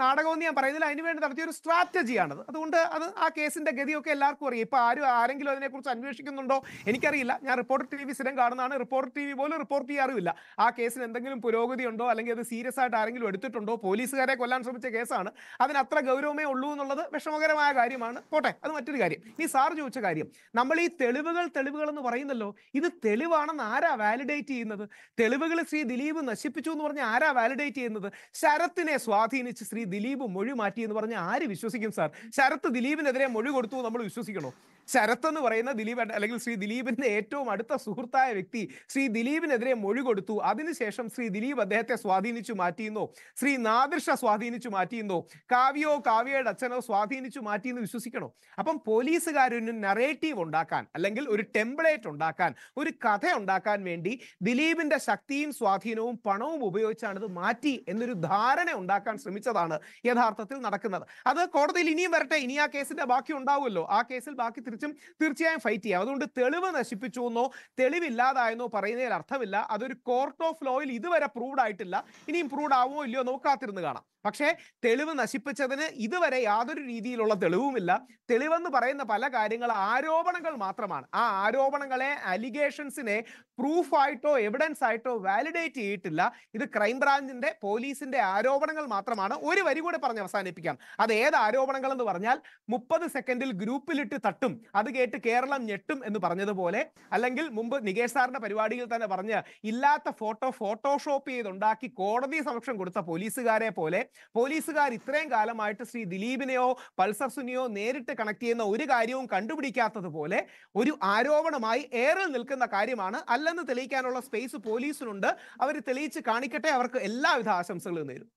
നാടകമെന്ന് ഞാൻ പറയുന്നില്ല അതിനുവേണ്ടി നടത്തിയൊരു സ്ട്രാറ്റജിയാണത് അതുകൊണ്ട് അത് ആ കേസിന്റെ ഗതിയൊക്കെ എല്ലാവർക്കും അറിയാം ഇപ്പൊ ആരും ആരെങ്കിലും അതിനെക്കുറിച്ച് അന്വേഷിക്കുന്നുണ്ടോ എനിക്കറിയില്ല ഞാൻ റിപ്പോർട്ടർ ടി വി സ്ഥിരം കാണുന്നതാണ് റിപ്പോർട്ട് ടി വി പോലും റിപ്പോർട്ട് ചെയ്യാറില്ല ആ കേസിന് എന്തെങ്കിലും പുരോഗതി ഉണ്ടോ അല്ലെങ്കിൽ അത് സീരിയസ് ആയിട്ട് ആരെങ്കിലും എടുത്തിട്ടുണ്ടോ പോലീസുകാരെ കൊല്ലാൻ ശ്രമിച്ച കേസാണ് അതിന് അത്ര ഗൗരവമേ ഉള്ളൂ എന്നുള്ളത് വിഷമകരമായ കാര്യമാണ് പോട്ടെ അത് മറ്റൊരു കാര്യം ഈ സാർ ചോദിച്ച കാര്യം നമ്മൾ ഈ തെളിവുകൾ തെളിവുകൾ എന്ന് പറയുന്നല്ലോ ഇത് തെളിവാണെന്ന് ആരാ വാലിഡേറ്റ് ചെയ്യുന്നത് തെളിവുകൾ ശ്രീ ദിലീപ് നശിപ്പിച്ചു എന്ന് പറഞ്ഞ് ആരാ വാലിഡേറ്റ് ചെയ്യുന്നത് ശരത്തിനെ സ്വാധീനിച്ച് ശ്രീ ദിലീപ് മൊഴി മാറ്റി എന്ന് പറഞ്ഞ് ആര് വിശ്വസിക്കും സാർ ശരത്ത് ദിലീപിനെതിരെ മൊഴി കൊടുത്തു നമ്മൾ വിശ്വസിക്കണോ ശരത് എന്ന് പറയുന്ന ദിലീപ് അല്ലെങ്കിൽ ശ്രീ ദിലീപിന്റെ ഏറ്റവും അടുത്ത സുഹൃത്തായ വ്യക്തി ശ്രീ ദിലീപിനെതിരെ മൊഴി കൊടുത്തു അതിനുശേഷം ശ്രീ ദിലീപ് അദ്ദേഹത്തെ സ്വാധീനിച്ചു മാറ്റിയെന്നോ ശ്രീ നാദൃഷ സ്വാധീനിച്ചു മാറ്റിയെന്നോ കാവ്യോ കാവ്യയുടെ അച്ഛനോ സ്വാധീനിച്ചു മാറ്റിയെന്ന് വിശ്വസിക്കണോ അപ്പം പോലീസുകാരൊരു നറേറ്റീവ് ഉണ്ടാക്കാൻ അല്ലെങ്കിൽ ഒരു ടെംപ്ലേറ്റ് ഉണ്ടാക്കാൻ ഒരു കഥ ഉണ്ടാക്കാൻ വേണ്ടി ദിലീപിന്റെ ശക്തിയും സ്വാധീനവും പണവും ഉപയോഗിച്ചാണ് ഇത് മാറ്റി എന്നൊരു ധാരണ ഉണ്ടാക്കാൻ ശ്രമിച്ചതാണ് യഥാർത്ഥത്തിൽ നടക്കുന്നത് അത് കോടതിയിൽ ഇനിയും വരട്ടെ ഇനി ആ കേസിന്റെ ബാക്കി ഉണ്ടാവുമല്ലോ ആ കേസിൽ ബാക്കി തിരിച്ചു വെച്ചും തീർച്ചയായും ഫൈറ്റ് ചെയ്യാം അതുകൊണ്ട് തെളിവ് നശിപ്പിച്ചു എന്നോ തെളിവില്ലാതായെന്നോ പറയുന്നതിൽ അർത്ഥമില്ല അതൊരു കോർട്ട് ഓഫ് ലോയിൽ ഇതുവരെ പ്രൂവ്ഡ് ആയിട്ടില്ല ഇനി ഇംപ്രൂവ്ഡ് ആവുമോ ഇല്ലയോ നമുക്ക് കാത്തിരുന്ന് കാണാം പക്ഷേ തെളിവ് നശിപ്പിച്ചതിന് ഇതുവരെ യാതൊരു രീതിയിലുള്ള തെളിവുമില്ല തെളിവെന്ന് പറയുന്ന പല കാര്യങ്ങൾ ആരോപണങ്ങൾ മാത്രമാണ് ആ ആരോപണങ്ങളെ അലിഗേഷൻസിനെ പ്രൂഫായിട്ടോ എവിഡൻസ് ആയിട്ടോ വാലിഡേറ്റ് ചെയ്തിട്ടില്ല ഇത് ക്രൈംബ്രാഞ്ചിന്റെ പോലീസിന്റെ ആരോപണങ്ങൾ മാത്രമാണ് ഒരു വരി കൂടെ പറഞ്ഞ് അവസാനിപ്പിക്കാം അത് ഏത് ആരോപണങ്ങൾ എന്ന് പറഞ്ഞാൽ മുപ്പത് സെക്കൻഡിൽ ഗ്രൂപ്പിലിട്ട് തട്ടും അത് കേട്ട് കേരളം ഞെട്ടും എന്ന് പറഞ്ഞതുപോലെ അല്ലെങ്കിൽ മുമ്പ് നികേഷ് സാറിന്റെ പരിപാടിയിൽ തന്നെ പറഞ്ഞ് ഇല്ലാത്ത ഫോട്ടോ ഫോട്ടോഷോപ്പ് ചെയ്തുണ്ടാക്കി കോടതി സമക്ഷം കൊടുത്ത പോലീസുകാരെ പോലെ പോലീസുകാർ ഇത്രയും കാലമായിട്ട് ശ്രീ ദിലീപിനെയോ പൾസർ സുനിയോ നേരിട്ട് കണക്ട് ചെയ്യുന്ന ഒരു കാര്യവും കണ്ടുപിടിക്കാത്തതുപോലെ ഒരു ആരോപണമായി ഏറെ നിൽക്കുന്ന കാര്യമാണ് അല്ലെന്ന് തെളിയിക്കാനുള്ള സ്പേസ് പോലീസിനുണ്ട് അവർ തെളിയിച്ച് കാണിക്കട്ടെ അവർക്ക് എല്ലാവിധ ആശംസകളും നേരും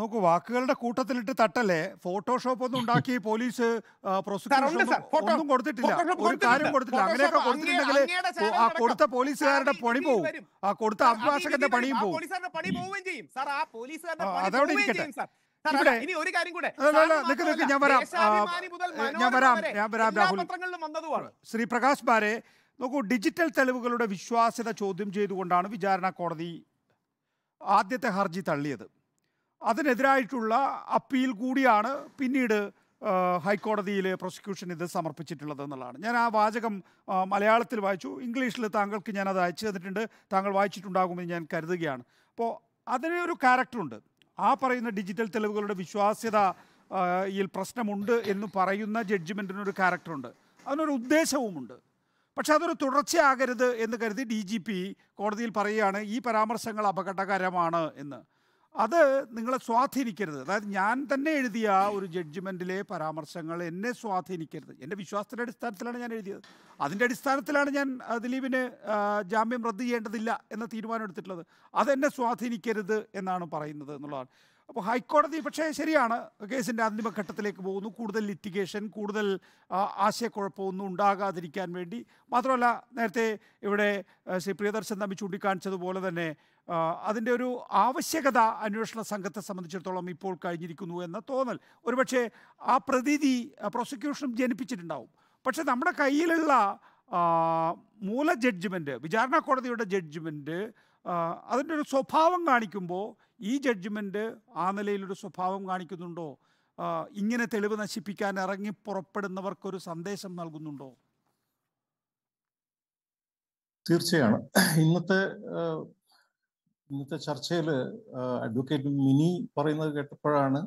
നോക്കൂ വാക്കുകളുടെ കൂട്ടത്തിലിട്ട് തട്ടല്ലേ ഫോട്ടോഷോപ്പ് ഒന്നും ഉണ്ടാക്കി പോലീസ് പ്രോസിക്യൂഷൻ ഒന്നും കൊടുത്തിട്ടില്ല ഒരു കാര്യം കൊടുത്തിട്ടില്ല അങ്ങനെയൊക്കെ കൊടുത്തിട്ടുണ്ടെങ്കിൽ ആ കൊടുത്ത പോലീസുകാരുടെ പണി പോവും ആ കൊടുത്ത അഭിഭാഷകന്റെ പണിയും പോവും അതവിടെ ഇരിക്കട്ടെ ഇനി ഒരു കാര്യം കൂടെ ഞാൻ വരാം ഞാൻ വരാം ഞാൻ വരാം രാഹുൽ ശ്രീ പ്രകാശ് ബാരെ നോക്കൂ ഡിജിറ്റൽ തെളിവുകളുടെ വിശ്വാസ്യത ചോദ്യം ചെയ്തുകൊണ്ടാണ് വിചാരണ കോടതി ആദ്യത്തെ ഹർജി തള്ളിയത് അതിനെതിരായിട്ടുള്ള അപ്പീൽ കൂടിയാണ് പിന്നീട് ഹൈക്കോടതിയിൽ പ്രോസിക്യൂഷൻ ഇത് സമർപ്പിച്ചിട്ടുള്ളത് എന്നുള്ളതാണ് ഞാൻ ആ വാചകം മലയാളത്തിൽ വായിച്ചു ഇംഗ്ലീഷിൽ താങ്കൾക്ക് ഞാൻ അത് അയച്ചു തന്നിട്ടുണ്ട് താങ്കൾ വായിച്ചിട്ടുണ്ടാകുമെന്ന് ഞാൻ കരുതുകയാണ് അപ്പോൾ അതിനൊരു ക്യാരക്ടറുണ്ട് ആ പറയുന്ന ഡിജിറ്റൽ തെളിവുകളുടെ വിശ്വാസ്യത യിൽ പ്രശ്നമുണ്ട് എന്ന് പറയുന്ന ജഡ്ജ്മെൻറ്റിനൊരു ക്യാരക്ടറുണ്ട് അതിനൊരു ഉദ്ദേശവുമുണ്ട് പക്ഷെ അതൊരു തുടർച്ചയാകരുത് എന്ന് കരുതി ഡി ജി പി കോടതിയിൽ പറയുകയാണ് ഈ പരാമർശങ്ങൾ അപകടകരമാണ് എന്ന് അത് നിങ്ങളെ സ്വാധീനിക്കരുത് അതായത് ഞാൻ തന്നെ എഴുതിയ ഒരു ജഡ്ജ്മെൻറ്റിലെ പരാമർശങ്ങൾ എന്നെ സ്വാധീനിക്കരുത് എൻ്റെ വിശ്വാസത്തിൻ്റെ അടിസ്ഥാനത്തിലാണ് ഞാൻ എഴുതിയത് അതിൻ്റെ അടിസ്ഥാനത്തിലാണ് ഞാൻ ദിലീപിന് ജാമ്യം റദ്ദ് ചെയ്യേണ്ടതില്ല എന്ന തീരുമാനം എടുത്തിട്ടുള്ളത് അതെന്നെ സ്വാധീനിക്കരുത് എന്നാണ് പറയുന്നത് എന്നുള്ളതാണ് അപ്പോൾ ഹൈക്കോടതി പക്ഷേ ശരിയാണ് കേസിൻ്റെ അന്തിമഘട്ടത്തിലേക്ക് പോകുന്നു കൂടുതൽ ലിറ്റിഗേഷൻ കൂടുതൽ ആശയക്കുഴപ്പമൊന്നും ഉണ്ടാകാതിരിക്കാൻ വേണ്ടി മാത്രമല്ല നേരത്തെ ഇവിടെ ശ്രീ പ്രിയദർശൻ തമ്മിൽ ചൂണ്ടിക്കാണിച്ചതുപോലെ തന്നെ അതിൻ്റെ ഒരു ആവശ്യകത അന്വേഷണ സംഘത്തെ സംബന്ധിച്ചിടത്തോളം ഇപ്പോൾ കഴിഞ്ഞിരിക്കുന്നു എന്ന തോന്നൽ ഒരുപക്ഷെ ആ പ്രതീതി പ്രോസിക്യൂഷനും ജനിപ്പിച്ചിട്ടുണ്ടാവും പക്ഷേ നമ്മുടെ കയ്യിലുള്ള മൂല ജഡ്ജ്മെൻ്റ് വിചാരണ കോടതിയുടെ ജഡ്ജ്മെൻറ്റ് അതിൻ്റെ ഒരു സ്വഭാവം കാണിക്കുമ്പോൾ ഈ ജഡ്ജ്മെൻറ്റ് ആ നിലയിലൊരു സ്വഭാവം കാണിക്കുന്നുണ്ടോ ഇങ്ങനെ തെളിവ് നശിപ്പിക്കാൻ ഇറങ്ങി പുറപ്പെടുന്നവർക്കൊരു സന്ദേശം നൽകുന്നുണ്ടോ തീർച്ചയാണ് ഇന്നത്തെ ഇന്നത്തെ ചർച്ചയിൽ അഡ്വക്കേറ്റ് മിനി പറയുന്നത് കേട്ടപ്പോഴാണ്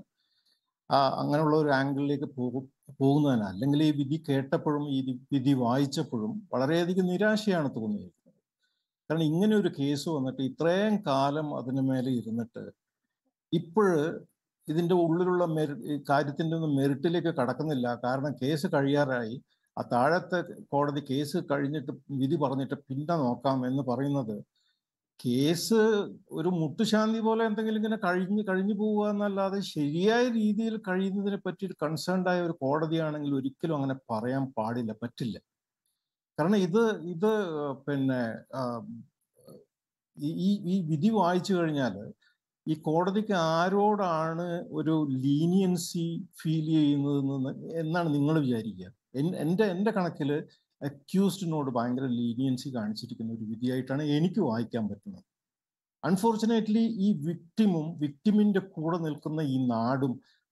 അങ്ങനെയുള്ള ഒരു ആംഗിളിലേക്ക് പോകും പോകുന്നതിന് അല്ലെങ്കിൽ ഈ വിധി കേട്ടപ്പോഴും ഈ വിധി വായിച്ചപ്പോഴും വളരെയധികം നിരാശയാണ് തോന്നിയിരിക്കുന്നത് കാരണം ഇങ്ങനെ ഒരു കേസ് വന്നിട്ട് ഇത്രയും കാലം അതിന് മേലെ ഇരുന്നിട്ട് ഇപ്പോൾ ഇതിൻ്റെ ഉള്ളിലുള്ള മെരി കാര്യത്തിൻ്റെ ഒന്നും മെറിറ്റിലേക്ക് കടക്കുന്നില്ല കാരണം കേസ് കഴിയാറായി ആ താഴത്തെ കോടതി കേസ് കഴിഞ്ഞിട്ട് വിധി പറഞ്ഞിട്ട് പിന്നെ നോക്കാം എന്ന് പറയുന്നത് കേസ് ഒരു മുട്ടുശാന്തി പോലെ എന്തെങ്കിലും ഇങ്ങനെ കഴിഞ്ഞ് കഴിഞ്ഞു പോവുക എന്നല്ലാതെ ശരിയായ രീതിയിൽ കഴിയുന്നതിനെ പറ്റി ഒരു കൺസേൺഡ് ആയ ഒരു കോടതിയാണെങ്കിൽ ഒരിക്കലും അങ്ങനെ പറയാൻ പാടില്ല പറ്റില്ല കാരണം ഇത് ഇത് പിന്നെ ഈ ഈ വിധി വായിച്ചു കഴിഞ്ഞാൽ ഈ കോടതിക്ക് ആരോടാണ് ഒരു ലീനിയൻസി ഫീൽ ചെയ്യുന്നത് എന്നാണ് നിങ്ങൾ വിചാരിക്കുക എൻ്റെ എൻ്റെ കണക്കിൽ അക്യൂസ്ഡിനോട് ഭയങ്കര ലീനിയൻസി കാണിച്ചിരിക്കുന്ന ഒരു വിധിയായിട്ടാണ് എനിക്ക് വായിക്കാൻ പറ്റുന്നത് അൺഫോർച്ചുനേറ്റ്ലി ഈ വിക്ടിമും വിക്ടിമിൻ്റെ കൂടെ നിൽക്കുന്ന ഈ നാടും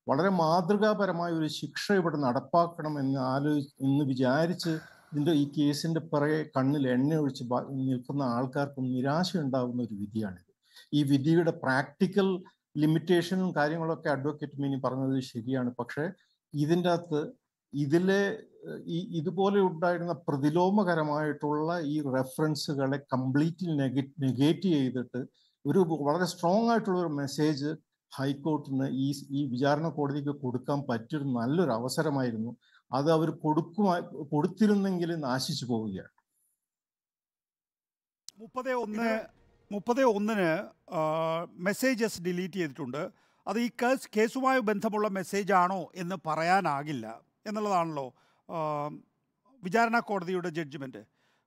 വളരെ മാതൃകാപരമായ ഒരു ശിക്ഷ ഇവിടെ നടപ്പാക്കണം എന്ന് ആലോചി എന്ന് വിചാരിച്ച് ഇതിൻ്റെ ഈ കേസിൻ്റെ പിറകെ കണ്ണിൽ എണ്ണ ഒഴിച്ച് നിൽക്കുന്ന ആൾക്കാർക്കും നിരാശ ഉണ്ടാകുന്ന ഒരു വിധിയാണിത് ഈ വിധിയുടെ പ്രാക്ടിക്കൽ ലിമിറ്റേഷനും കാര്യങ്ങളൊക്കെ അഡ്വക്കേറ്റ് മീനി പറഞ്ഞത് ശരിയാണ് പക്ഷേ ഇതിൻ്റെ അകത്ത് ഇതിലെ ഈ ഇതുപോലെ ഉണ്ടായിരുന്ന പ്രതിലോമകരമായിട്ടുള്ള ഈ റെഫറൻസുകളെ കംപ്ലീറ്റ്ലി നെഗേറ്റ് ചെയ്തിട്ട് ഒരു വളരെ സ്ട്രോങ് ആയിട്ടുള്ള ഒരു മെസ്സേജ് ഹൈക്കോർട്ടിന് ഈ ഈ വിചാരണ കോടതിക്ക് കൊടുക്കാൻ പറ്റിയൊരു നല്ലൊരു അവസരമായിരുന്നു അത് അവർ കൊടുക്കുമായി കൊടുത്തിരുന്നെങ്കിൽ നാശിച്ചു പോവുകയാണ് മുപ്പത് ഒന്ന് മുപ്പത് ഒന്നിന് മെസ്സേജസ് ഡിലീറ്റ് ചെയ്തിട്ടുണ്ട് അത് ഈ കേസ് കേസുമായി ബന്ധമുള്ള മെസ്സേജ് ആണോ എന്ന് പറയാനാകില്ല എന്നുള്ളതാണല്ലോ വിചാരണ കോടതിയുടെ ജഡ്ജ്മെൻറ്റ്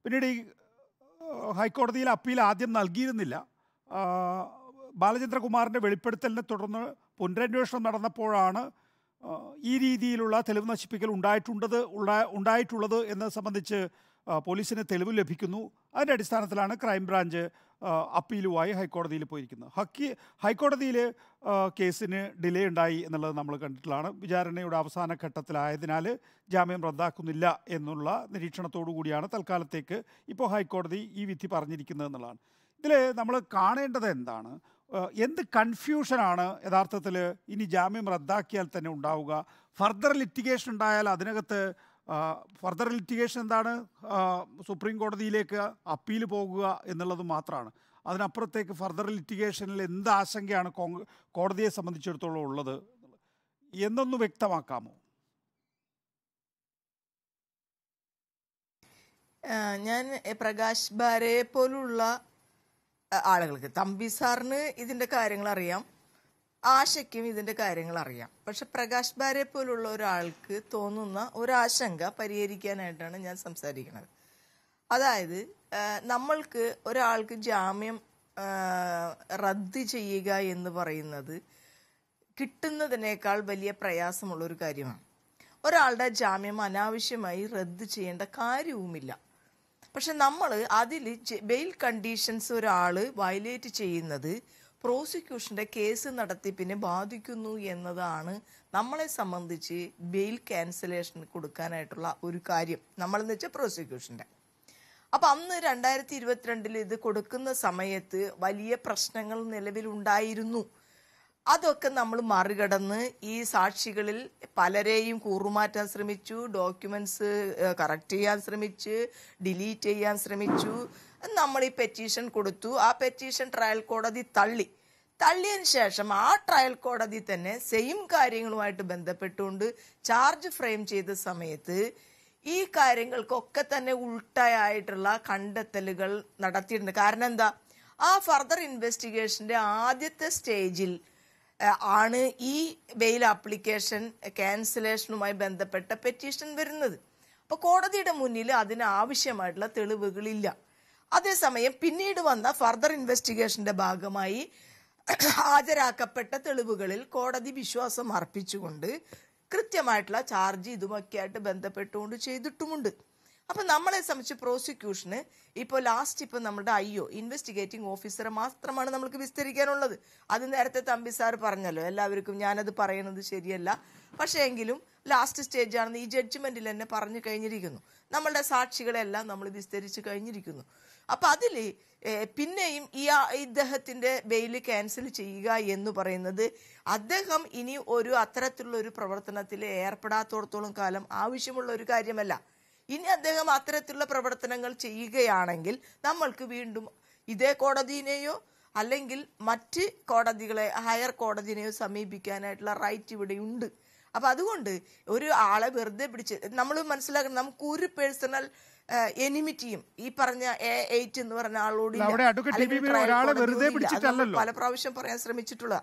പിന്നീട് ഈ ഹൈക്കോടതിയിൽ അപ്പീൽ ആദ്യം നൽകിയിരുന്നില്ല ബാലചന്ദ്രകുമാറിൻ്റെ വെളിപ്പെടുത്തലിനെ തുടർന്ന് പുനരന്വേഷണം നടന്നപ്പോഴാണ് ഈ രീതിയിലുള്ള തെളിവ് നശിപ്പിക്കൽ ഉണ്ടായിട്ടുണ്ടത് ഉണ്ടായിട്ടുള്ളത് എന്നത് സംബന്ധിച്ച് പോലീസിന് തെളിവ് ലഭിക്കുന്നു അതിൻ്റെ അടിസ്ഥാനത്തിലാണ് ക്രൈംബ്രാഞ്ച് അപ്പീലുമായി ഹൈക്കോടതിയിൽ പോയിരിക്കുന്നത് ഹക്കി ഹൈക്കോടതിയിൽ കേസിന് ഡിലേ ഉണ്ടായി എന്നുള്ളത് നമ്മൾ കണ്ടിട്ടുള്ളതാണ് വിചാരണയുടെ അവസാന ഘട്ടത്തിലായതിനാൽ ജാമ്യം റദ്ദാക്കുന്നില്ല എന്നുള്ള നിരീക്ഷണത്തോടു കൂടിയാണ് തൽക്കാലത്തേക്ക് ഇപ്പോൾ ഹൈക്കോടതി ഈ വിധി പറഞ്ഞിരിക്കുന്നത് എന്നുള്ളതാണ് ഇതിൽ നമ്മൾ കാണേണ്ടത് എന്താണ് എന്ത് കൺഫ്യൂഷനാണ് യഥാർത്ഥത്തിൽ ഇനി ജാമ്യം റദ്ദാക്കിയാൽ തന്നെ ഉണ്ടാവുക ഫർദർ ലിറ്റിഗേഷൻ ഉണ്ടായാൽ അതിനകത്ത് ഫർദർ ലിറ്റിഗേഷൻ എന്താണ് സുപ്രീം കോടതിയിലേക്ക് അപ്പീൽ പോകുക എന്നുള്ളത് മാത്രമാണ് അതിനപ്പുറത്തേക്ക് ഫർദർ ലിറ്റിഗേഷനിൽ എന്ത് ആശങ്കയാണ് കോടതിയെ സംബന്ധിച്ചിടത്തോളം ഉള്ളത് എന്നൊന്ന് വ്യക്തമാക്കാമോ ഞാൻ പ്രകാശ് ബാരയെ പോലുള്ള ആളുകൾക്ക് തമ്പി സാറിന് ഇതിന്റെ കാര്യങ്ങൾ അറിയാം ആശയ്ക്കും ഇതിന്റെ കാര്യങ്ങൾ അറിയാം പക്ഷെ പ്രകാശ് ഭാര്യ പോലുള്ള ഒരാൾക്ക് തോന്നുന്ന ഒരു ആശങ്ക പരിഹരിക്കാനായിട്ടാണ് ഞാൻ സംസാരിക്കുന്നത് അതായത് നമ്മൾക്ക് ഒരാൾക്ക് ജാമ്യം റദ്ദ് ചെയ്യുക എന്ന് പറയുന്നത് കിട്ടുന്നതിനേക്കാൾ വലിയ പ്രയാസമുള്ളൊരു ഒരു കാര്യമാണ് ഒരാളുടെ ജാമ്യം അനാവശ്യമായി റദ്ദ് ചെയ്യേണ്ട കാര്യവുമില്ല പക്ഷെ നമ്മൾ അതിൽ ബെയിൽ കണ്ടീഷൻസ് ഒരാൾ വയലേറ്റ് ചെയ്യുന്നത് പ്രോസിക്യൂഷൻ്റെ കേസ് നടത്തിപ്പിനെ ബാധിക്കുന്നു എന്നതാണ് നമ്മളെ സംബന്ധിച്ച് ബെയിൽ ക്യാൻസലേഷൻ കൊടുക്കാനായിട്ടുള്ള ഒരു കാര്യം നമ്മളെന്ന് വെച്ചാൽ പ്രോസിക്യൂഷൻ്റെ അപ്പം അന്ന് രണ്ടായിരത്തി ഇരുപത്തിരണ്ടിൽ ഇത് കൊടുക്കുന്ന സമയത്ത് വലിയ പ്രശ്നങ്ങൾ നിലവിലുണ്ടായിരുന്നു അതൊക്കെ നമ്മൾ മറികടന്ന് ഈ സാക്ഷികളിൽ പലരെയും കൂറുമാറ്റാൻ ശ്രമിച്ചു ഡോക്യുമെന്റ്സ് കറക്റ്റ് ചെയ്യാൻ ശ്രമിച്ച് ഡിലീറ്റ് ചെയ്യാൻ ശ്രമിച്ചു നമ്മൾ ഈ പെറ്റീഷൻ കൊടുത്തു ആ പെറ്റീഷൻ ട്രയൽ കോടതി തള്ളി തള്ളിയതിന് ശേഷം ആ ട്രയൽ കോടതി തന്നെ സെയിം കാര്യങ്ങളുമായിട്ട് ബന്ധപ്പെട്ടുകൊണ്ട് ചാർജ് ഫ്രെയിം ചെയ്ത സമയത്ത് ഈ കാര്യങ്ങൾക്കൊക്കെ തന്നെ ഉൾട്ടയായിട്ടുള്ള കണ്ടെത്തലുകൾ നടത്തിയിട്ടുണ്ട് കാരണം എന്താ ആ ഫർദർ ഇൻവെസ്റ്റിഗേഷന്റെ ആദ്യത്തെ സ്റ്റേജിൽ ആണ് ഈ ബെയിൽ ആപ്ലിക്കേഷൻ ക്യാൻസലേഷനുമായി ബന്ധപ്പെട്ട പെറ്റീഷൻ വരുന്നത് അപ്പോൾ കോടതിയുടെ മുന്നിൽ ആവശ്യമായിട്ടുള്ള തെളിവുകളില്ല അതേസമയം പിന്നീട് വന്ന ഫർദർ ഇൻവെസ്റ്റിഗേഷന്റെ ഭാഗമായി ഹാജരാക്കപ്പെട്ട തെളിവുകളിൽ കോടതി വിശ്വാസം അർപ്പിച്ചുകൊണ്ട് കൃത്യമായിട്ടുള്ള ചാർജ് ഇതുമൊക്കെയായിട്ട് ബന്ധപ്പെട്ടുകൊണ്ട് ചെയ്തിട്ടുമുണ്ട് അപ്പൊ നമ്മളെ സംബന്ധിച്ച് പ്രോസിക്യൂഷന് ഇപ്പോൾ ലാസ്റ്റ് ഇപ്പൊ നമ്മുടെ ഐ ഒ ഇൻവെസ്റ്റിഗേറ്റിംഗ് ഓഫീസറെ മാത്രമാണ് നമ്മൾക്ക് വിസ്തരിക്കാനുള്ളത് അത് നേരത്തെ തമ്പി സാർ പറഞ്ഞല്ലോ എല്ലാവർക്കും ഞാനത് പറയുന്നത് ശരിയല്ല പക്ഷേ എങ്കിലും ലാസ്റ്റ് സ്റ്റേജ് ആണെന്ന് ഈ ജഡ്ജ്മെന്റിൽ തന്നെ പറഞ്ഞു കഴിഞ്ഞിരിക്കുന്നു നമ്മളുടെ സാക്ഷികളെല്ലാം നമ്മൾ വിസ്തരിച്ച് കഴിഞ്ഞിരിക്കുന്നു അപ്പൊ അതിൽ പിന്നെയും ഈ ഇദ്ദേഹത്തിന്റെ ബെയില് ക്യാൻസൽ ചെയ്യുക എന്ന് പറയുന്നത് അദ്ദേഹം ഇനി ഒരു അത്തരത്തിലുള്ള ഒരു പ്രവർത്തനത്തിൽ ഏർപ്പെടാത്തോടത്തോളം കാലം ആവശ്യമുള്ള ഒരു കാര്യമല്ല ഇനി അദ്ദേഹം അത്തരത്തിലുള്ള പ്രവർത്തനങ്ങൾ ചെയ്യുകയാണെങ്കിൽ നമ്മൾക്ക് വീണ്ടും ഇതേ കോടതിയെയോ അല്ലെങ്കിൽ മറ്റ് കോടതികളെ ഹയർ കോടതിയെയോ സമീപിക്കാനായിട്ടുള്ള റൈറ്റ് ഇവിടെ ഉണ്ട് അപ്പൊ അതുകൊണ്ട് ഒരു ആളെ വെറുതെ പിടിച്ച് നമ്മൾ മനസ്സിലാക്കണം നമുക്ക് ഒരു പേഴ്സണൽ എനിമിറ്റിയും ഈ പറഞ്ഞ എ എയ്റ്റ് എന്ന് പറഞ്ഞ ആളോട് പല പ്രാവശ്യം പറയാൻ ശ്രമിച്ചിട്ടുള്ള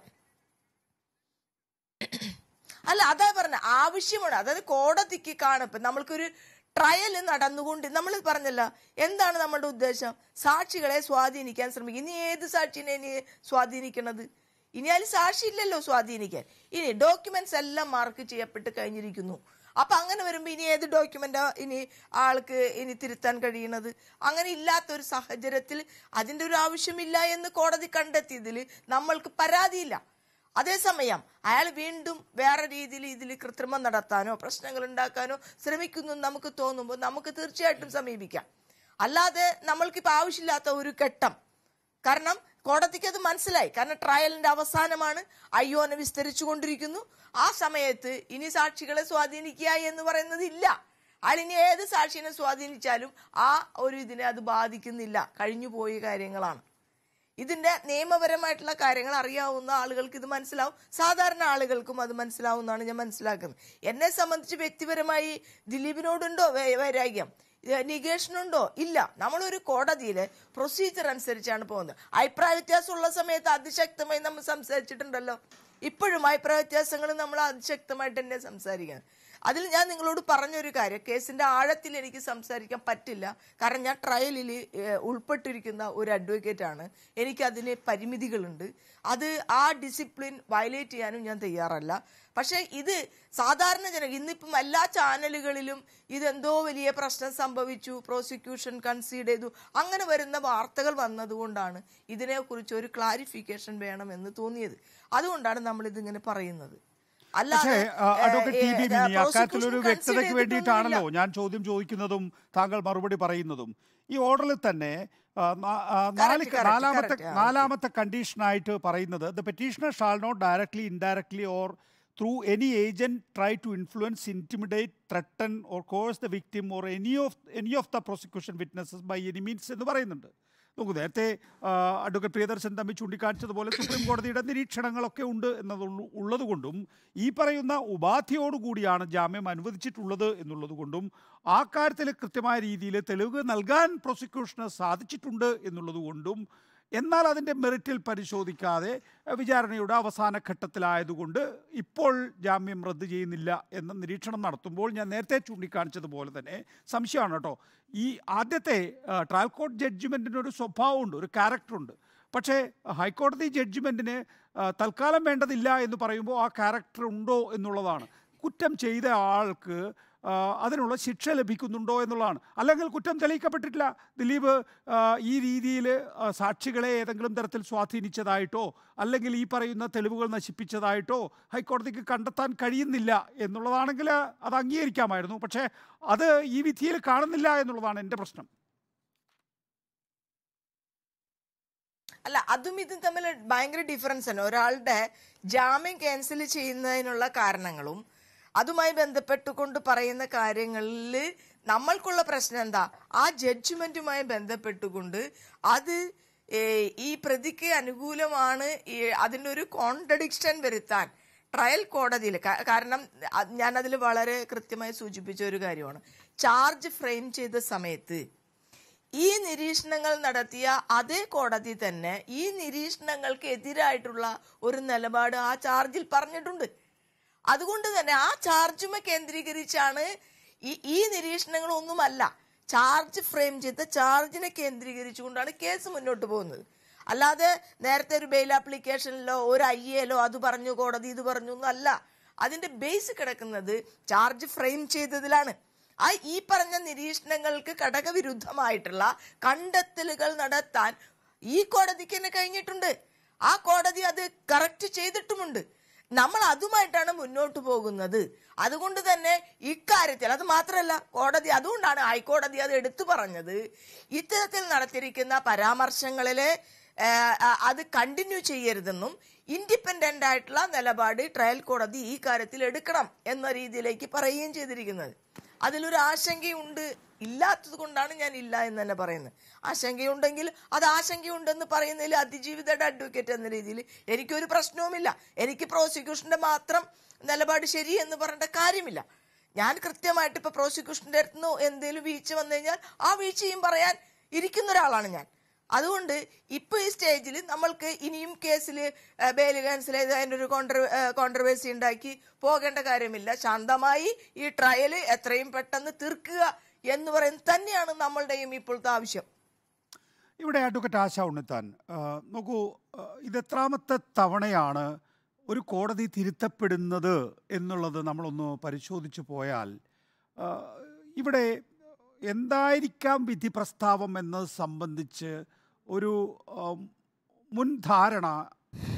അല്ല അതാ പറഞ്ഞ ആവശ്യമാണ് അതായത് കോടതിക്ക് കാണപ്പ് നമ്മൾക്കൊരു ട്രയൽ നടന്നുകൊണ്ട് നമ്മൾ പറഞ്ഞല്ല എന്താണ് നമ്മളുടെ ഉദ്ദേശം സാക്ഷികളെ സ്വാധീനിക്കാൻ ശ്രമിക്കും ഇനി ഏത് സാക്ഷിനെ ഇനി സ്വാധീനിക്കണത് ഇനി അതിൽ ഇല്ലല്ലോ സ്വാധീനിക്കാൻ ഇനി ഡോക്യുമെന്റ്സ് എല്ലാം മാർക്ക് ചെയ്യപ്പെട്ട് കഴിഞ്ഞിരിക്കുന്നു അപ്പൊ അങ്ങനെ വരുമ്പോൾ ഇനി ഏത് ഡോക്യുമെന്റ് ഇനി ആൾക്ക് ഇനി തിരുത്താൻ കഴിയണത് അങ്ങനെ ഇല്ലാത്ത ഒരു സാഹചര്യത്തിൽ അതിന്റെ ഒരു ആവശ്യമില്ല എന്ന് കോടതി കണ്ടെത്തിയതിൽ നമ്മൾക്ക് പരാതിയില്ല അതേസമയം അയാൾ വീണ്ടും വേറെ രീതിയിൽ ഇതിൽ കൃത്രിമം നടത്താനോ പ്രശ്നങ്ങൾ ഉണ്ടാക്കാനോ ശ്രമിക്കുന്നു നമുക്ക് തോന്നുമ്പോൾ നമുക്ക് തീർച്ചയായിട്ടും സമീപിക്കാം അല്ലാതെ നമ്മൾക്കിപ്പോൾ ആവശ്യമില്ലാത്ത ഒരു ഘട്ടം കാരണം കോടതിക്ക് അത് മനസ്സിലായി കാരണം ട്രയലിന്റെ അവസാനമാണ് അയ്യോനെ വിസ്തരിച്ചു കൊണ്ടിരിക്കുന്നു ആ സമയത്ത് ഇനി സാക്ഷികളെ സ്വാധീനിക്കുക എന്ന് പറയുന്നത് ഇല്ല അതിന് ഏത് സാക്ഷിനെ സ്വാധീനിച്ചാലും ആ ഒരു ഇതിനെ അത് ബാധിക്കുന്നില്ല കഴിഞ്ഞു പോയ കാര്യങ്ങളാണ് ഇതിന്റെ നിയമപരമായിട്ടുള്ള കാര്യങ്ങൾ അറിയാവുന്ന ആളുകൾക്ക് ഇത് മനസ്സിലാവും സാധാരണ ആളുകൾക്കും അത് മനസ്സിലാവുന്നതാണ് ഞാൻ മനസ്സിലാക്കുന്നത് എന്നെ സംബന്ധിച്ച് വ്യക്തിപരമായി ദിലീപിനോടുണ്ടോ വൈരാഗ്യം നിഗേഷനുണ്ടോ ഇല്ല നമ്മളൊരു കോടതിയിൽ പ്രൊസീജിയർ അനുസരിച്ചാണ് പോകുന്നത് അഭിപ്രായ വ്യത്യാസമുള്ള സമയത്ത് അതിശക്തമായി നമ്മൾ സംസാരിച്ചിട്ടുണ്ടല്ലോ ഇപ്പോഴും അഭിപ്രായ വ്യത്യാസങ്ങൾ നമ്മൾ അതിശക്തമായിട്ട് തന്നെ സംസാരിക്കണം അതിൽ ഞാൻ നിങ്ങളോട് പറഞ്ഞൊരു കാര്യം കേസിന്റെ ആഴത്തിൽ എനിക്ക് സംസാരിക്കാൻ പറ്റില്ല കാരണം ഞാൻ ട്രയലിൽ ഉൾപ്പെട്ടിരിക്കുന്ന ഒരു അഡ്വക്കേറ്റ് ആണ് എനിക്കതിന് പരിമിതികളുണ്ട് അത് ആ ഡിസിപ്ലിൻ വയലേറ്റ് ചെയ്യാനും ഞാൻ തയ്യാറല്ല പക്ഷേ ഇത് സാധാരണ ജന ഇന്നിപ്പം എല്ലാ ചാനലുകളിലും ഇതെന്തോ വലിയ പ്രശ്നം സംഭവിച്ചു പ്രോസിക്യൂഷൻ കൺസീഡ് ചെയ്തു അങ്ങനെ വരുന്ന വാർത്തകൾ വന്നതുകൊണ്ടാണ് ഇതിനെക്കുറിച്ച് ഒരു ക്ലാരിഫിക്കേഷൻ വേണമെന്ന് തോന്നിയത് അതുകൊണ്ടാണ് നമ്മളിതിങ്ങനെ പറയുന്നത് അല്ലാതെ വേണ്ടിയിട്ടാണല്ലോ ഞാൻ ചോദ്യം ചോദിക്കുന്നതും താങ്കൾ മറുപടി പറയുന്നതും ഈ ഓർഡറിൽ തന്നെ നാലാമത്തെ നാലാമത്തെ കണ്ടീഷനായിട്ട് പറയുന്നത് the petitioner shall not directly indirectly or through any agent try to influence intimidate threaten or coerce the victim or any of any of the prosecution witnesses by any means എന്ന് പറയുന്നുണ്ട് നോക്കൂ നേരത്തെ അഡ്വക്കേറ്റ് പ്രിയദർശൻ തമ്മിൽ ചൂണ്ടിക്കാണിച്ചതുപോലെ supreme കോടതിയുടെ നിരീക്ഷണങ്ങളൊക്കെ ഉണ്ട് എന്നത് ഉള്ളതുകൊണ്ടും ഈ പറയുന്ന ഉപാധിയോടുകൂടിയാണ് ജാമ്യം അനുവദിച്ചിട്ടുള്ളത് എന്നുള്ളതുകൊണ്ടും ആ കാര്യത്തിൽ കൃത്യമായ രീതിയിൽ തെളിവ് നൽകാൻ പ്രോസിക്യൂഷന് സാധിച്ചിട്ടുണ്ട് എന്നുള്ളതുകൊണ്ടും എന്നാൽ അതിൻ്റെ മെറിറ്റിൽ പരിശോധിക്കാതെ വിചാരണയുടെ അവസാന ഘട്ടത്തിലായതുകൊണ്ട് ഇപ്പോൾ ജാമ്യം റദ്ദ് ചെയ്യുന്നില്ല എന്ന നിരീക്ഷണം നടത്തുമ്പോൾ ഞാൻ നേരത്തെ ചൂണ്ടിക്കാണിച്ചതുപോലെ തന്നെ സംശയമാണ് കേട്ടോ ഈ ആദ്യത്തെ ട്രയൽ കോർട്ട് ജഡ്ജ്മെൻറ്റിനൊരു സ്വഭാവമുണ്ട് ഒരു ക്യാരക്ടറുണ്ട് പക്ഷേ ഹൈക്കോടതി ജഡ്ജ്മെൻറ്റിന് തൽക്കാലം വേണ്ടതില്ല എന്ന് പറയുമ്പോൾ ആ ക്യാരക്ടർ ഉണ്ടോ എന്നുള്ളതാണ് കുറ്റം ചെയ്ത ആൾക്ക് അതിനുള്ള ശിക്ഷ ലഭിക്കുന്നുണ്ടോ എന്നുള്ളതാണ് അല്ലെങ്കിൽ കുറ്റം തെളിയിക്കപ്പെട്ടിട്ടില്ല ദിലീപ് ഈ രീതിയിൽ സാക്ഷികളെ ഏതെങ്കിലും തരത്തിൽ സ്വാധീനിച്ചതായിട്ടോ അല്ലെങ്കിൽ ഈ പറയുന്ന തെളിവുകൾ നശിപ്പിച്ചതായിട്ടോ ഹൈക്കോടതിക്ക് കണ്ടെത്താൻ കഴിയുന്നില്ല എന്നുള്ളതാണെങ്കിൽ അത് അംഗീകരിക്കാമായിരുന്നു പക്ഷേ അത് ഈ വിധിയിൽ കാണുന്നില്ല എന്നുള്ളതാണ് എൻ്റെ പ്രശ്നം അല്ല അതും ഇതും തമ്മിൽ ഭയങ്കര ഡിഫറൻസ് ആണ് ഒരാളുടെ ജാമ്യം ക്യാൻസൽ ചെയ്യുന്നതിനുള്ള കാരണങ്ങളും അതുമായി ബന്ധപ്പെട്ടുകൊണ്ട് പറയുന്ന കാര്യങ്ങളിൽ നമ്മൾക്കുള്ള പ്രശ്നം എന്താ ആ ജഡ്ജ്മെന്റുമായി ബന്ധപ്പെട്ടുകൊണ്ട് അത് ഈ പ്രതിക്ക് അനുകൂലമാണ് അതിനൊരു കോൺട്രഡിക്ഷൻ വരുത്താൻ ട്രയൽ കോടതിയിൽ കാരണം ഞാൻ വളരെ കൃത്യമായി സൂചിപ്പിച്ച ഒരു കാര്യമാണ് ചാർജ് ഫ്രെയിം ചെയ്ത സമയത്ത് ഈ നിരീക്ഷണങ്ങൾ നടത്തിയ അതേ കോടതി തന്നെ ഈ നിരീക്ഷണങ്ങൾക്ക് എതിരായിട്ടുള്ള ഒരു നിലപാട് ആ ചാർജിൽ പറഞ്ഞിട്ടുണ്ട് അതുകൊണ്ട് തന്നെ ആ ചാർജുമ കേന്ദ്രീകരിച്ചാണ് ഈ ഈ നിരീക്ഷണങ്ങളൊന്നുമല്ല ചാർജ് ഫ്രെയിം ചെയ്ത ചാർജിനെ കേന്ദ്രീകരിച്ചുകൊണ്ടാണ് കേസ് മുന്നോട്ട് പോകുന്നത് അല്ലാതെ നേരത്തെ ഒരു ബെയിൽ ആപ്ലിക്കേഷനിലോ ഒരു ഐ എയിലോ അത് പറഞ്ഞു കോടതി ഇത് പറഞ്ഞു എന്നല്ല അതിന്റെ ബേസ് കിടക്കുന്നത് ചാർജ് ഫ്രെയിം ചെയ്തതിലാണ് ആ ഈ പറഞ്ഞ നിരീക്ഷണങ്ങൾക്ക് ഘടകവിരുദ്ധമായിട്ടുള്ള കണ്ടെത്തലുകൾ നടത്താൻ ഈ കോടതിക്ക് തന്നെ കഴിഞ്ഞിട്ടുണ്ട് ആ കോടതി അത് കറക്റ്റ് ചെയ്തിട്ടുമുണ്ട് നമ്മൾ അതുമായിട്ടാണ് മുന്നോട്ട് പോകുന്നത് അതുകൊണ്ട് തന്നെ ഇക്കാര്യത്തിൽ അത് മാത്രമല്ല കോടതി അതുകൊണ്ടാണ് ഹൈക്കോടതി അത് എടുത്തു പറഞ്ഞത് ഇത്തരത്തിൽ നടത്തിയിരിക്കുന്ന പരാമർശങ്ങളിലെ അത് കണ്ടിന്യൂ ചെയ്യരുതെന്നും ഇൻഡിപെൻഡന്റ് ആയിട്ടുള്ള നിലപാട് ട്രയൽ കോടതി ഈ കാര്യത്തിൽ എടുക്കണം എന്ന രീതിയിലേക്ക് പറയുകയും ചെയ്തിരിക്കുന്നത് അതിലൊരു ആശങ്കയുണ്ട് ഇല്ലാത്തത് കൊണ്ടാണ് ഞാൻ ഇല്ല എന്ന് തന്നെ പറയുന്നത് ആശങ്കയുണ്ടെങ്കിൽ അത് ആശങ്കയുണ്ടെന്ന് പറയുന്നതിൽ അതിജീവിതയുടെ അഡ്വക്കേറ്റ് എന്ന രീതിയിൽ എനിക്കൊരു പ്രശ്നവുമില്ല എനിക്ക് പ്രോസിക്യൂഷൻ്റെ മാത്രം നിലപാട് ശരി എന്ന് പറഞ്ഞിട്ട് കാര്യമില്ല ഞാൻ കൃത്യമായിട്ട് ഇപ്പോൾ പ്രോസിക്യൂഷൻ്റെ അടുത്ത് എന്തെങ്കിലും വീഴ്ച വന്നു കഴിഞ്ഞാൽ ആ വീഴ്ചയും പറയാൻ ഇരിക്കുന്ന ഒരാളാണ് ഞാൻ അതുകൊണ്ട് ഇപ്പൊ ഈ സ്റ്റേജിൽ നമ്മൾക്ക് ഇനിയും കേസിൽ ബെയിൽ ക്യാൻസൽ ചെയ്ത് അതിൻ്റെ ഒരു കോൺട്ര കോൺട്രവേഴ്സി ഉണ്ടാക്കി പോകേണ്ട കാര്യമില്ല ശാന്തമായി ഈ ട്രയൽ എത്രയും പെട്ടെന്ന് തീർക്കുക എന്ന് പറയുന്നത് തന്നെയാണ് നമ്മളുടെയും ഇപ്പോഴത്തെ ആവശ്യം ഇവിടെ അഡ്വക്കറ്റ് ആശ ഉണ്ണിത്താൻ നോക്കൂ ഇത് എത്രാമത്തെ തവണയാണ് ഒരു കോടതി തിരുത്തപ്പെടുന്നത് എന്നുള്ളത് നമ്മളൊന്ന് പരിശോധിച്ചു പോയാൽ ഇവിടെ എന്തായിരിക്കാം വിധി പ്രസ്താവം എന്നത് സംബന്ധിച്ച് ഒരു മുൻധാരണ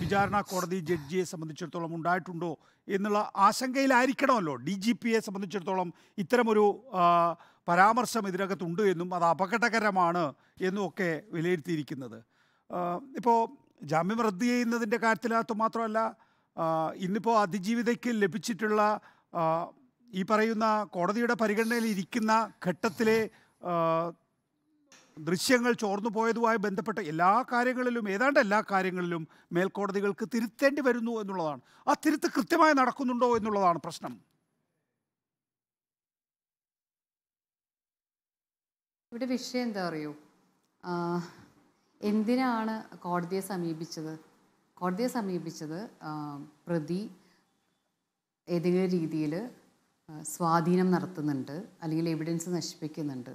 വിചാരണ കോടതി ജഡ്ജിയെ സംബന്ധിച്ചിടത്തോളം ഉണ്ടായിട്ടുണ്ടോ എന്നുള്ള ആശങ്കയിലായിരിക്കണമല്ലോ ഡി ജി പിയെ സംബന്ധിച്ചിടത്തോളം ഇത്തരമൊരു പരാമർശം ഇതിനകത്തുണ്ട് എന്നും അത് അപകടകരമാണ് എന്നും ഒക്കെ വിലയിരുത്തിയിരിക്കുന്നത് ഇപ്പോൾ ജാമ്യം റദ്ദു ചെയ്യുന്നതിൻ്റെ കാര്യത്തിനകത്ത് മാത്രമല്ല ഇന്നിപ്പോൾ അതിജീവിതയ്ക്ക് ലഭിച്ചിട്ടുള്ള ഈ പറയുന്ന കോടതിയുടെ പരിഗണനയിൽ ഇരിക്കുന്ന ഘട്ടത്തിലെ ദൃശ്യങ്ങൾ ചോർന്നു പോയതുമായി ബന്ധപ്പെട്ട എല്ലാ കാര്യങ്ങളിലും ഏതാണ്ട് എല്ലാ കാര്യങ്ങളിലും മേൽക്കോടതികൾക്ക് തിരുത്തേണ്ടി വരുന്നു എന്നുള്ളതാണ് ആ തിരുത്ത് കൃത്യമായി നടക്കുന്നുണ്ടോ എന്നുള്ളതാണ് പ്രശ്നം ഇവിടെ വിഷയം എന്താ അറിയോ എന്തിനാണ് കോടതിയെ സമീപിച്ചത് കോടതിയെ സമീപിച്ചത് പ്രതി ഏതെങ്കിലും രീതിയിൽ സ്വാധീനം നടത്തുന്നുണ്ട് അല്ലെങ്കിൽ എവിഡൻസ് നശിപ്പിക്കുന്നുണ്ട്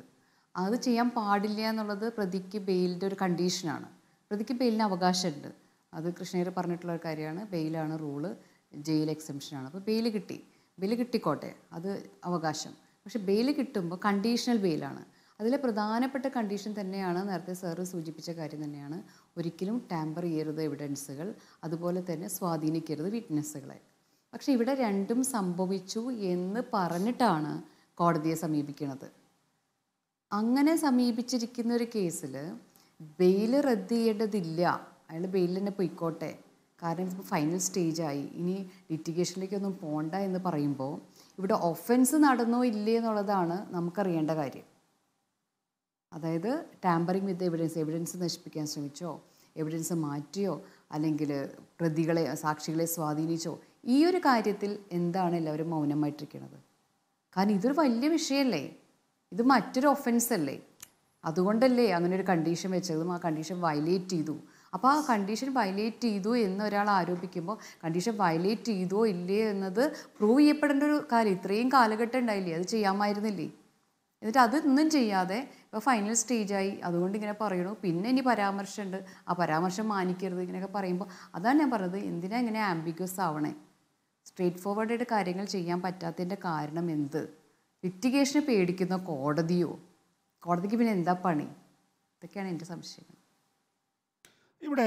അത് ചെയ്യാൻ പാടില്ല എന്നുള്ളത് പ്രതിക്ക് ബെയിലിൻ്റെ ഒരു കണ്ടീഷനാണ് പ്രതിക്ക് ബെയിലിന് അവകാശമുണ്ട് അത് കൃഷ്ണയ്യർ പറഞ്ഞിട്ടുള്ള ഒരു കാര്യമാണ് ബെയിലാണ് റൂള് ജയിൽ എക്സംഷനാണ് അപ്പോൾ ബെയിൽ കിട്ടി ബെയിൽ കിട്ടിക്കോട്ടെ അത് അവകാശം പക്ഷെ ബെയിൽ കിട്ടുമ്പോൾ കണ്ടീഷണൽ ബെയിലാണ് അതിലെ പ്രധാനപ്പെട്ട കണ്ടീഷൻ തന്നെയാണ് നേരത്തെ സാറ് സൂചിപ്പിച്ച കാര്യം തന്നെയാണ് ഒരിക്കലും ടാമ്പർ ചെയ്യരുത് എവിഡൻസുകൾ അതുപോലെ തന്നെ സ്വാധീനിക്കരുത് വിറ്റ്നസ്സുകളെ പക്ഷേ ഇവിടെ രണ്ടും സംഭവിച്ചു എന്ന് പറഞ്ഞിട്ടാണ് കോടതിയെ സമീപിക്കുന്നത് അങ്ങനെ സമീപിച്ചിരിക്കുന്ന ഒരു കേസിൽ ബെയിൽ റദ്ദ് ചെയ്യേണ്ടതില്ല അയാൾ ബെയിൽ തന്നെ പൊയ്ക്കോട്ടെ കാരണം ഇതിപ്പോൾ ഫൈനൽ സ്റ്റേജായി ഇനി ലിറ്റിഗേഷനിലേക്കൊന്നും പോണ്ട എന്ന് പറയുമ്പോൾ ഇവിടെ ഒഫൻസ് നടന്നോ ഇല്ലേ എന്നുള്ളതാണ് നമുക്കറിയേണ്ട കാര്യം അതായത് ടാമ്പറിങ് വിത്ത് എവിഡൻസ് എവിഡൻസ് നശിപ്പിക്കാൻ ശ്രമിച്ചോ എവിഡൻസ് മാറ്റിയോ അല്ലെങ്കിൽ പ്രതികളെ സാക്ഷികളെ സ്വാധീനിച്ചോ ഈ ഒരു കാര്യത്തിൽ എന്താണ് എല്ലാവരും മൗനമായിട്ടിരിക്കുന്നത് കാരണം ഇതൊരു വലിയ വിഷയമല്ലേ ഇത് മറ്റൊരു ഒഫൻസ് അല്ലേ അതുകൊണ്ടല്ലേ അങ്ങനെ ഒരു കണ്ടീഷൻ വെച്ചതും ആ കണ്ടീഷൻ വയലേറ്റ് ചെയ്തു അപ്പോൾ ആ കണ്ടീഷൻ വയലേറ്റ് ചെയ്തു എന്ന് ഒരാൾ ആരോപിക്കുമ്പോൾ കണ്ടീഷൻ വയലേറ്റ് ചെയ്തോ ഇല്ലേ എന്നത് പ്രൂവ് ചെയ്യപ്പെടേണ്ട ഒരു കാര്യം ഇത്രയും കാലഘട്ടം ഉണ്ടായില്ലേ അത് ചെയ്യാമായിരുന്നില്ലേ എന്നിട്ട് അതൊന്നും ചെയ്യാതെ ഇപ്പോൾ ഫൈനൽ സ്റ്റേജായി അതുകൊണ്ട് ഇങ്ങനെ പറയണു പിന്നെ ഇനി പരാമർശമുണ്ട് ആ പരാമർശം മാനിക്കരുത് ഇങ്ങനെയൊക്കെ പറയുമ്പോൾ അതാണ് ഞാൻ പറഞ്ഞത് എന്തിനാ ഇങ്ങനെ ആംബിഗ്യസ് ആവണേ സ്ട്രേറ്റ് ഫോർവേഡായിട്ട് കാര്യങ്ങൾ ചെയ്യാൻ പറ്റാത്തതിൻ്റെ കാരണം എന്ത് ലിറ്റിഗേഷന് പേടിക്കുന്ന കോടതിയോ കോടതിക്ക് പിന്നെ എന്താ പണി ഇതൊക്കെയാണ് എൻ്റെ സംശയം ഇവിടെ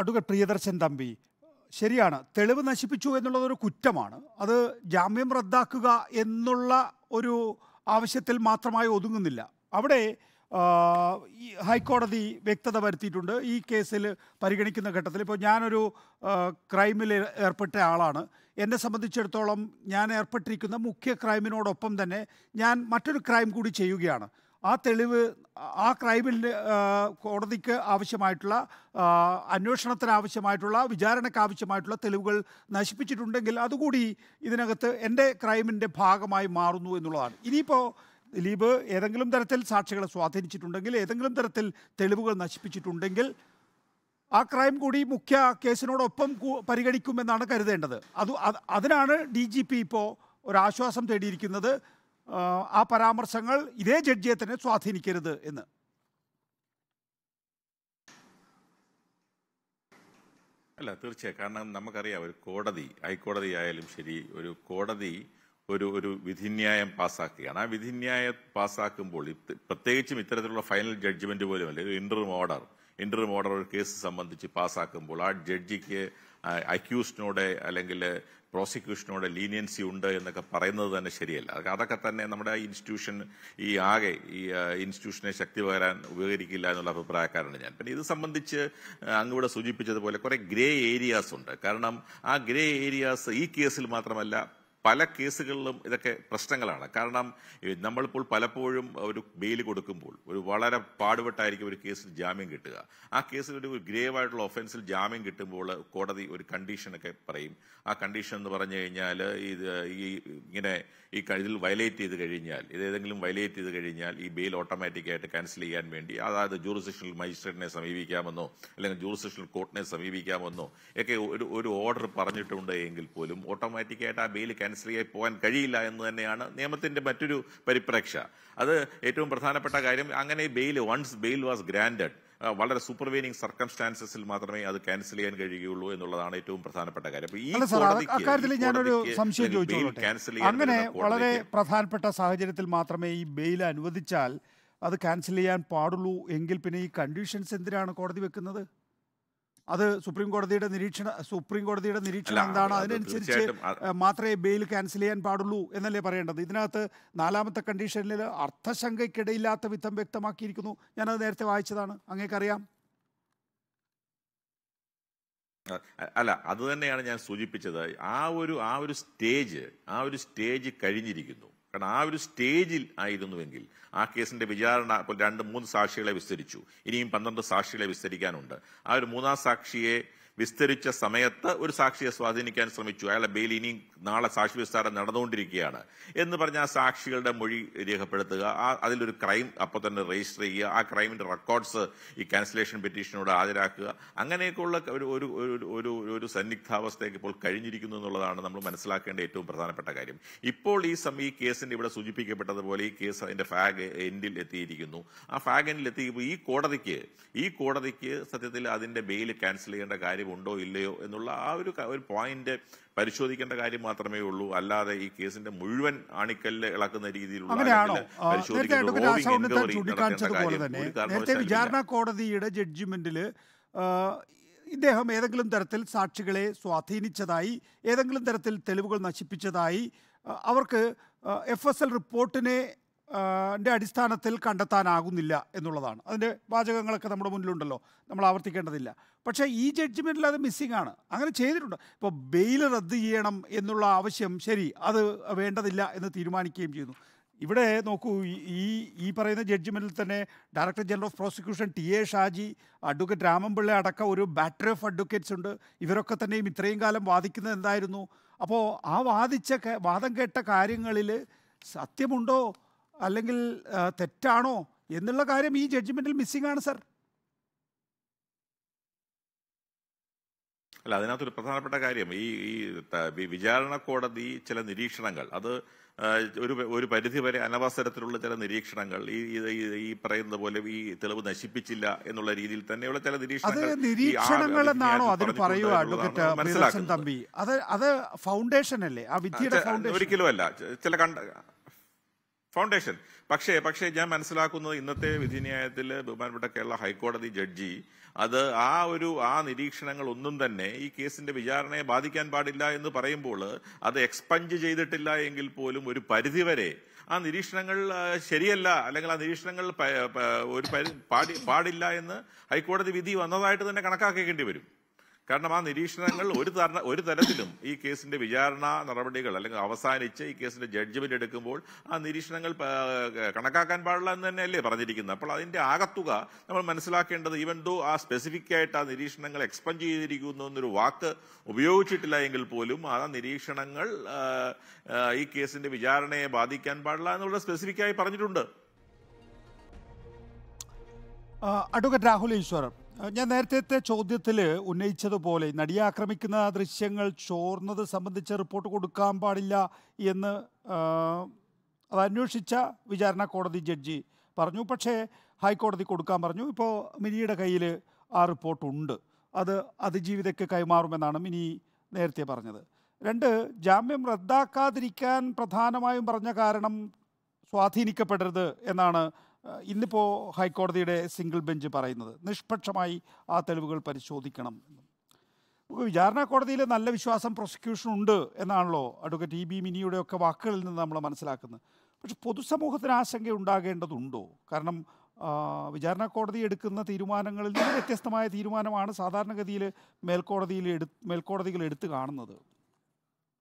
അടുക്ക പ്രിയദർശൻ തമ്പി ശരിയാണ് തെളിവ് നശിപ്പിച്ചു എന്നുള്ളതൊരു കുറ്റമാണ് അത് ജാമ്യം റദ്ദാക്കുക എന്നുള്ള ഒരു ആവശ്യത്തിൽ മാത്രമായി ഒതുങ്ങുന്നില്ല അവിടെ ഹൈക്കോടതി വ്യക്തത വരുത്തിയിട്ടുണ്ട് ഈ കേസിൽ പരിഗണിക്കുന്ന ഘട്ടത്തിൽ ഇപ്പോൾ ഞാനൊരു ക്രൈമിൽ ഏർപ്പെട്ട ആളാണ് എന്നെ സംബന്ധിച്ചിടത്തോളം ഞാൻ ഏർപ്പെട്ടിരിക്കുന്ന മുഖ്യ ക്രൈമിനോടൊപ്പം തന്നെ ഞാൻ മറ്റൊരു ക്രൈം കൂടി ചെയ്യുകയാണ് ആ തെളിവ് ആ ക്രൈമിൽ കോടതിക്ക് ആവശ്യമായിട്ടുള്ള അന്വേഷണത്തിന് ആവശ്യമായിട്ടുള്ള വിചാരണയ്ക്ക് ആവശ്യമായിട്ടുള്ള തെളിവുകൾ നശിപ്പിച്ചിട്ടുണ്ടെങ്കിൽ അതുകൂടി ഇതിനകത്ത് എൻ്റെ ക്രൈമിൻ്റെ ഭാഗമായി മാറുന്നു എന്നുള്ളതാണ് ഇനിയിപ്പോൾ ദിലീപ് ഏതെങ്കിലും തരത്തിൽ സാക്ഷികളെ സ്വാധീനിച്ചിട്ടുണ്ടെങ്കിൽ ഏതെങ്കിലും തരത്തിൽ തെളിവുകൾ നശിപ്പിച്ചിട്ടുണ്ടെങ്കിൽ ആ ക്രൈം കൂടി മുഖ്യ കേസിനോടൊപ്പം പരിഗണിക്കുമെന്നാണ് കരുതേണ്ടത് അത് അതിനാണ് ഡി ജി പി ഇപ്പോൾ ഒരാശ്വാസം തേടിയിരിക്കുന്നത് ആ പരാമർശങ്ങൾ ഇതേ ജഡ്ജിയെ തന്നെ സ്വാധീനിക്കരുത് എന്ന് അല്ല തീർച്ചയായും കാരണം നമുക്കറിയാം ഒരു കോടതി ഹൈക്കോടതി ആയാലും ശരി ഒരു കോടതി ഒരു ഒരു വിധിന്യായം പാസ്സാക്കുകയാണ് ആ വിധിന്യായം പാസ്സാക്കുമ്പോൾ പ്രത്യേകിച്ചും ഇത്തരത്തിലുള്ള ഫൈനൽ ജഡ്ജ്മെന്റ് പോലും അല്ലെങ്കിൽ ഒരു ഓർഡർ ഇന്റർവ്യൂ ഓർഡർ ഒരു കേസ് സംബന്ധിച്ച് പാസ്സാക്കുമ്പോൾ ആ ജഡ്ജിക്ക് അക്യൂസ്ഡിനോട് അല്ലെങ്കിൽ പ്രോസിക്യൂഷനോടെ ലീനിയൻസി ഉണ്ട് എന്നൊക്കെ പറയുന്നത് തന്നെ ശരിയല്ല അതൊക്കെ തന്നെ നമ്മുടെ ഇൻസ്റ്റിറ്റ്യൂഷൻ ഈ ആകെ ഈ ഇൻസ്റ്റിറ്റ്യൂഷനെ ശക്തി പകരാൻ ഉപകരിക്കില്ല എന്നുള്ള അഭിപ്രായക്കാരാണ് ഞാൻ പിന്നെ ഇത് സംബന്ധിച്ച് അങ്ങിവിടെ സൂചിപ്പിച്ചതുപോലെ കുറെ ഗ്രേ ഏരിയാസ് ഉണ്ട് കാരണം ആ ഗ്രേ ഏരിയാസ് ഈ കേസിൽ മാത്രമല്ല പല കേസുകളിലും ഇതൊക്കെ പ്രശ്നങ്ങളാണ് കാരണം നമ്മളിപ്പോൾ പലപ്പോഴും ഒരു ബെയിൽ കൊടുക്കുമ്പോൾ ഒരു വളരെ പാടുപെട്ടായിരിക്കും ഒരു കേസിൽ ജാമ്യം കിട്ടുക ആ കേസിൽ ഒരു ഗ്രേവ് ആയിട്ടുള്ള ഒഫൻസിൽ ജാമ്യം കിട്ടുമ്പോൾ കോടതി ഒരു കണ്ടീഷനൊക്കെ പറയും ആ കണ്ടീഷൻ എന്ന് പറഞ്ഞു കഴിഞ്ഞാൽ ഇത് ഈ ഇങ്ങനെ ഈ ഇതിൽ വയലേറ്റ് ചെയ്ത് കഴിഞ്ഞാൽ ഇത് ഏതെങ്കിലും വയലേറ്റ് ചെയ്ത് കഴിഞ്ഞാൽ ഈ ബെയിൽ ഓട്ടോമാറ്റിക്കായിട്ട് ക്യാൻസൽ ചെയ്യാൻ വേണ്ടി അതായത് ജൂറിസിഷണൽ മജിസ്ട്രേറ്റിനെ സമീപിക്കാമെന്നോ അല്ലെങ്കിൽ ജൂറിസിഷണൽ കോർട്ടിനെ സമീപിക്കാമെന്നോ ഒക്കെ ഒരു ഒരു ഓർഡർ പറഞ്ഞിട്ടുണ്ട് എങ്കിൽ പോലും ഓട്ടോമാറ്റിക്കായിട്ട് ആ ബെയിൽ ചാൻസലറിയായി പോകാൻ കഴിയില്ല എന്ന് തന്നെയാണ് നിയമത്തിൻ്റെ മറ്റൊരു പരിപ്രേക്ഷ അത് ഏറ്റവും പ്രധാനപ്പെട്ട കാര്യം അങ്ങനെ bail once bail was granted വളരെ സൂപ്പർവീനിങ് സർക്കംസ്റ്റാൻസിൽ മാത്രമേ അത് ക്യാൻസൽ ചെയ്യാൻ കഴിയുകയുള്ളൂ എന്നുള്ളതാണ് ഏറ്റവും പ്രധാനപ്പെട്ട കാര്യം ഞാനൊരു സംശയം ചോദിച്ചു അങ്ങനെ വളരെ പ്രധാനപ്പെട്ട സാഹചര്യത്തിൽ മാത്രമേ ഈ ബെയിൽ അനുവദിച്ചാൽ അത് ക്യാൻസൽ ചെയ്യാൻ പാടുള്ളൂ എങ്കിൽ പിന്നെ ഈ കണ്ടീഷൻസ് എന്തിനാണ് കോടതി വെക്കുന്നത് അത് സുപ്രീം കോടതിയുടെ നിരീക്ഷണ സുപ്രീം കോടതിയുടെ നിരീക്ഷണം എന്താണ് അതിനനുസരിച്ച് മാത്രമേ ബെയിൽ ക്യാൻസൽ ചെയ്യാൻ പാടുള്ളൂ എന്നല്ലേ പറയേണ്ടത് ഇതിനകത്ത് നാലാമത്തെ കണ്ടീഷനിൽ അർത്ഥശങ്കയ്ക്കിടയില്ലാത്ത വിധം വ്യക്തമാക്കിയിരിക്കുന്നു ഞാനത് നേരത്തെ വായിച്ചതാണ് അങ്ങേക്കറിയാം അല്ല അത് തന്നെയാണ് ഞാൻ സൂചിപ്പിച്ചത് ആ ഒരു ആ ഒരു സ്റ്റേജ് ആ ഒരു സ്റ്റേജ് കഴിഞ്ഞിരിക്കുന്നു കാരണം ആ ഒരു സ്റ്റേജിൽ ആയിരുന്നുവെങ്കിൽ ആ കേസിന്റെ വിചാരണ ഇപ്പോൾ രണ്ട് മൂന്ന് സാക്ഷികളെ വിസ്തരിച്ചു ഇനിയും പന്ത്രണ്ട് സാക്ഷികളെ വിസ്തരിക്കാനുണ്ട് ആ ഒരു മൂന്നാം സാക്ഷിയെ വിസ്തരിച്ച സമയത്ത് ഒരു സാക്ഷിയെ സ്വാധീനിക്കാൻ ശ്രമിച്ചു അയാളെ ബെയിൽ ഇനിയും നാളെ സാക്ഷി വിസ്താരം നടന്നുകൊണ്ടിരിക്കുകയാണ് എന്ന് പറഞ്ഞ ആ സാക്ഷികളുടെ മൊഴി രേഖപ്പെടുത്തുക ആ അതിലൊരു ക്രൈം അപ്പോൾ തന്നെ രജിസ്റ്റർ ചെയ്യുക ആ ക്രൈമിൻ്റെ റെക്കോർഡ്സ് ഈ ക്യാൻസലേഷൻ പെറ്റീഷനോട് ഹാജരാക്കുക അങ്ങനെയൊക്കെയുള്ള ഒരു ഒരു ഒരു ഒരു സന്നിഗ്ധാവസ്ഥയ്ക്ക് ഇപ്പോൾ കഴിഞ്ഞിരിക്കുന്നു എന്നുള്ളതാണ് നമ്മൾ മനസ്സിലാക്കേണ്ട ഏറ്റവും പ്രധാനപ്പെട്ട കാര്യം ഇപ്പോൾ ഈ സമയം ഈ കേസിൻ്റെ ഇവിടെ സൂചിപ്പിക്കപ്പെട്ടതുപോലെ ഈ കേസ് അതിൻ്റെ ഫാഗ് എൻഡിൽ എത്തിയിരിക്കുന്നു ആ ഫാഗ് എൻഡിൽ എത്തിയപ്പോൾ ഈ കോടതിക്ക് ഈ കോടതിക്ക് സത്യത്തിൽ അതിൻ്റെ ബെയിൽ ക്യാൻസൽ ചെയ്യേണ്ട കാര്യം കഴിവുണ്ടോ ഇല്ലയോ എന്നുള്ള ആ ഒരു ഒരു പോയിന്റ് പരിശോധിക്കേണ്ട കാര്യം മാത്രമേ ഉള്ളൂ അല്ലാതെ ഈ കേസിന്റെ മുഴുവൻ ആണിക്കല്ല് ഇളക്കുന്ന രീതിയിലുള്ള നേരത്തെ വിചാരണ ഇദ്ദേഹം ഏതെങ്കിലും തരത്തിൽ സാക്ഷികളെ സ്വാധീനിച്ചതായി ഏതെങ്കിലും തരത്തിൽ തെളിവുകൾ നശിപ്പിച്ചതായി അവർക്ക് എഫ് എസ് എൽ റിപ്പോർട്ടിനെ അടിസ്ഥാനത്തിൽ കണ്ടെത്താനാകുന്നില്ല എന്നുള്ളതാണ് അതിൻ്റെ വാചകങ്ങളൊക്കെ നമ്മുടെ മുന്നിലുണ്ടല്ലോ നമ്മൾ ആവർത്തിക്കേണ്ടതില്ല പക്ഷേ ഈ ജഡ്ജ്മെൻറ്റിൽ അത് മിസ്സിംഗ് ആണ് അങ്ങനെ ചെയ്തിട്ടുണ്ട് ഇപ്പോൾ ബെയിൽ റദ്ദ് ചെയ്യണം എന്നുള്ള ആവശ്യം ശരി അത് വേണ്ടതില്ല എന്ന് തീരുമാനിക്കുകയും ചെയ്യുന്നു ഇവിടെ നോക്കൂ ഈ ഈ പറയുന്ന ജഡ്ജ്മെൻറ്റിൽ തന്നെ director general of prosecution T A Shaji advocate Ramanpillai അടക്കം ഒരു ബാറ്ററി ഓഫ് അഡ്വക്കേറ്റ്സ് ഉണ്ട് ഇവരൊക്കെ തന്നെയും ഇത്രയും കാലം വാദിക്കുന്നത് എന്തായിരുന്നു അപ്പോൾ ആ വാദിച്ച വാദം കേട്ട കാര്യങ്ങളിൽ സത്യമുണ്ടോ അല്ലെങ്കിൽ തെറ്റാണോ എന്നുള്ള കാര്യം ഈ ജഡ്ജ്മെന്റിൽ മിസ്സിംഗ് ആണ് സർ അല്ല അതിനകത്തൊരു പ്രധാനപ്പെട്ട കാര്യം ഈ ഈ വിചാരണ കോടതി ചില നിരീക്ഷണങ്ങൾ അത് ഒരു ഒരു പരിധി വരെ അനവസരത്തിലുള്ള ചില നിരീക്ഷണങ്ങൾ ഈ ഈ പറയുന്ന പോലെ ഈ തെളിവ് നശിപ്പിച്ചില്ല എന്നുള്ള രീതിയിൽ തന്നെയുള്ള ചില നിരീക്ഷണങ്ങൾ എന്നാണോ അതിന് പറയുക അഡ്വക്കേറ്റ് തമ്പി അത് അത് ഫൗണ്ടേഷൻ അല്ലേ ആ വിധിയുടെ ഒരിക്കലും അല്ല ചില കണ്ട ഫൗണ്ടേഷൻ പക്ഷേ പക്ഷേ ഞാൻ മനസ്സിലാക്കുന്നത് ഇന്നത്തെ വിധിന്യായത്തിൽ ബഹുമാനപ്പെട്ട കേരള ഹൈക്കോടതി ജഡ്ജി അത് ആ ഒരു ആ നിരീക്ഷണങ്ങൾ ഒന്നും തന്നെ ഈ കേസിന്റെ വിചാരണയെ ബാധിക്കാൻ പാടില്ല എന്ന് പറയുമ്പോൾ അത് എക്സ്പഞ്ച് ചെയ്തിട്ടില്ല എങ്കിൽ പോലും ഒരു പരിധിവരെ ആ നിരീക്ഷണങ്ങൾ ശരിയല്ല അല്ലെങ്കിൽ ആ നിരീക്ഷണങ്ങൾ ഒരു പാടില്ല എന്ന് ഹൈക്കോടതി വിധി വന്നതായിട്ട് തന്നെ കണക്കാക്കേണ്ടി വരും കാരണം ആ നിരീക്ഷണങ്ങൾ ഒരു തരണ ഒരു തരത്തിലും ഈ കേസിന്റെ വിചാരണ നടപടികൾ അല്ലെങ്കിൽ അവസാനിച്ച് ഈ കേസിന്റെ ജഡ്ജ്മെന്റ് എടുക്കുമ്പോൾ ആ നിരീക്ഷണങ്ങൾ കണക്കാക്കാൻ പാടില്ല എന്ന് തന്നെയല്ലേ പറഞ്ഞിരിക്കുന്നത് അപ്പോൾ അതിന്റെ ആകത്തുക നമ്മൾ മനസ്സിലാക്കേണ്ടത് ഈവൻ ദോ ആ സ്പെസിഫിക് ആയിട്ട് ആ നിരീക്ഷണങ്ങൾ എക്സ്പെൻഡ് ചെയ്തിരിക്കുന്നു എന്നൊരു വാക്ക് ഉപയോഗിച്ചിട്ടില്ല എങ്കിൽ പോലും ആ നിരീക്ഷണങ്ങൾ ഈ കേസിന്റെ വിചാരണയെ ബാധിക്കാൻ പാടില്ല എന്നുള്ള സ്പെസിഫിക്കായി പറഞ്ഞിട്ടുണ്ട് അഡ്വക്കേറ്റ് രാഹുൽ ഈശ്വരൻ ഞാൻ നേരത്തെ ചോദ്യത്തിൽ ഉന്നയിച്ചതുപോലെ നടിയെ ആക്രമിക്കുന്ന ദൃശ്യങ്ങൾ ചോർന്നത് സംബന്ധിച്ച് റിപ്പോർട്ട് കൊടുക്കാൻ പാടില്ല എന്ന് അത് അന്വേഷിച്ച വിചാരണ കോടതി ജഡ്ജി പറഞ്ഞു പക്ഷേ ഹൈക്കോടതി കൊടുക്കാൻ പറഞ്ഞു ഇപ്പോൾ മിനിയുടെ കയ്യിൽ ആ റിപ്പോർട്ടുണ്ട് അത് അതിജീവിതയ്ക്ക് കൈമാറുമെന്നാണ് മിനി നേരത്തെ പറഞ്ഞത് രണ്ട് ജാമ്യം റദ്ദാക്കാതിരിക്കാൻ പ്രധാനമായും പറഞ്ഞ കാരണം സ്വാധീനിക്കപ്പെടരുത് എന്നാണ് ഇന്നിപ്പോൾ ഹൈക്കോടതിയുടെ സിംഗിൾ ബെഞ്ച് പറയുന്നത് നിഷ്പക്ഷമായി ആ തെളിവുകൾ പരിശോധിക്കണം നമുക്ക് വിചാരണ കോടതിയിൽ നല്ല വിശ്വാസം പ്രോസിക്യൂഷൻ ഉണ്ട് എന്നാണല്ലോ അഡ്വക്കേറ്റ് ഇ ബി മിനിയുടെ ഒക്കെ വാക്കുകളിൽ നിന്ന് നമ്മൾ മനസ്സിലാക്കുന്നത് പക്ഷെ പൊതുസമൂഹത്തിന് ആശങ്ക ഉണ്ടാകേണ്ടതുണ്ടോ കാരണം വിചാരണ കോടതി എടുക്കുന്ന തീരുമാനങ്ങളിൽ നിന്ന് വ്യത്യസ്തമായ തീരുമാനമാണ് സാധാരണഗതിയിൽ മേൽക്കോടതിയിൽ എടു മേൽക്കോടതികൾ എടുത്തു കാണുന്നത്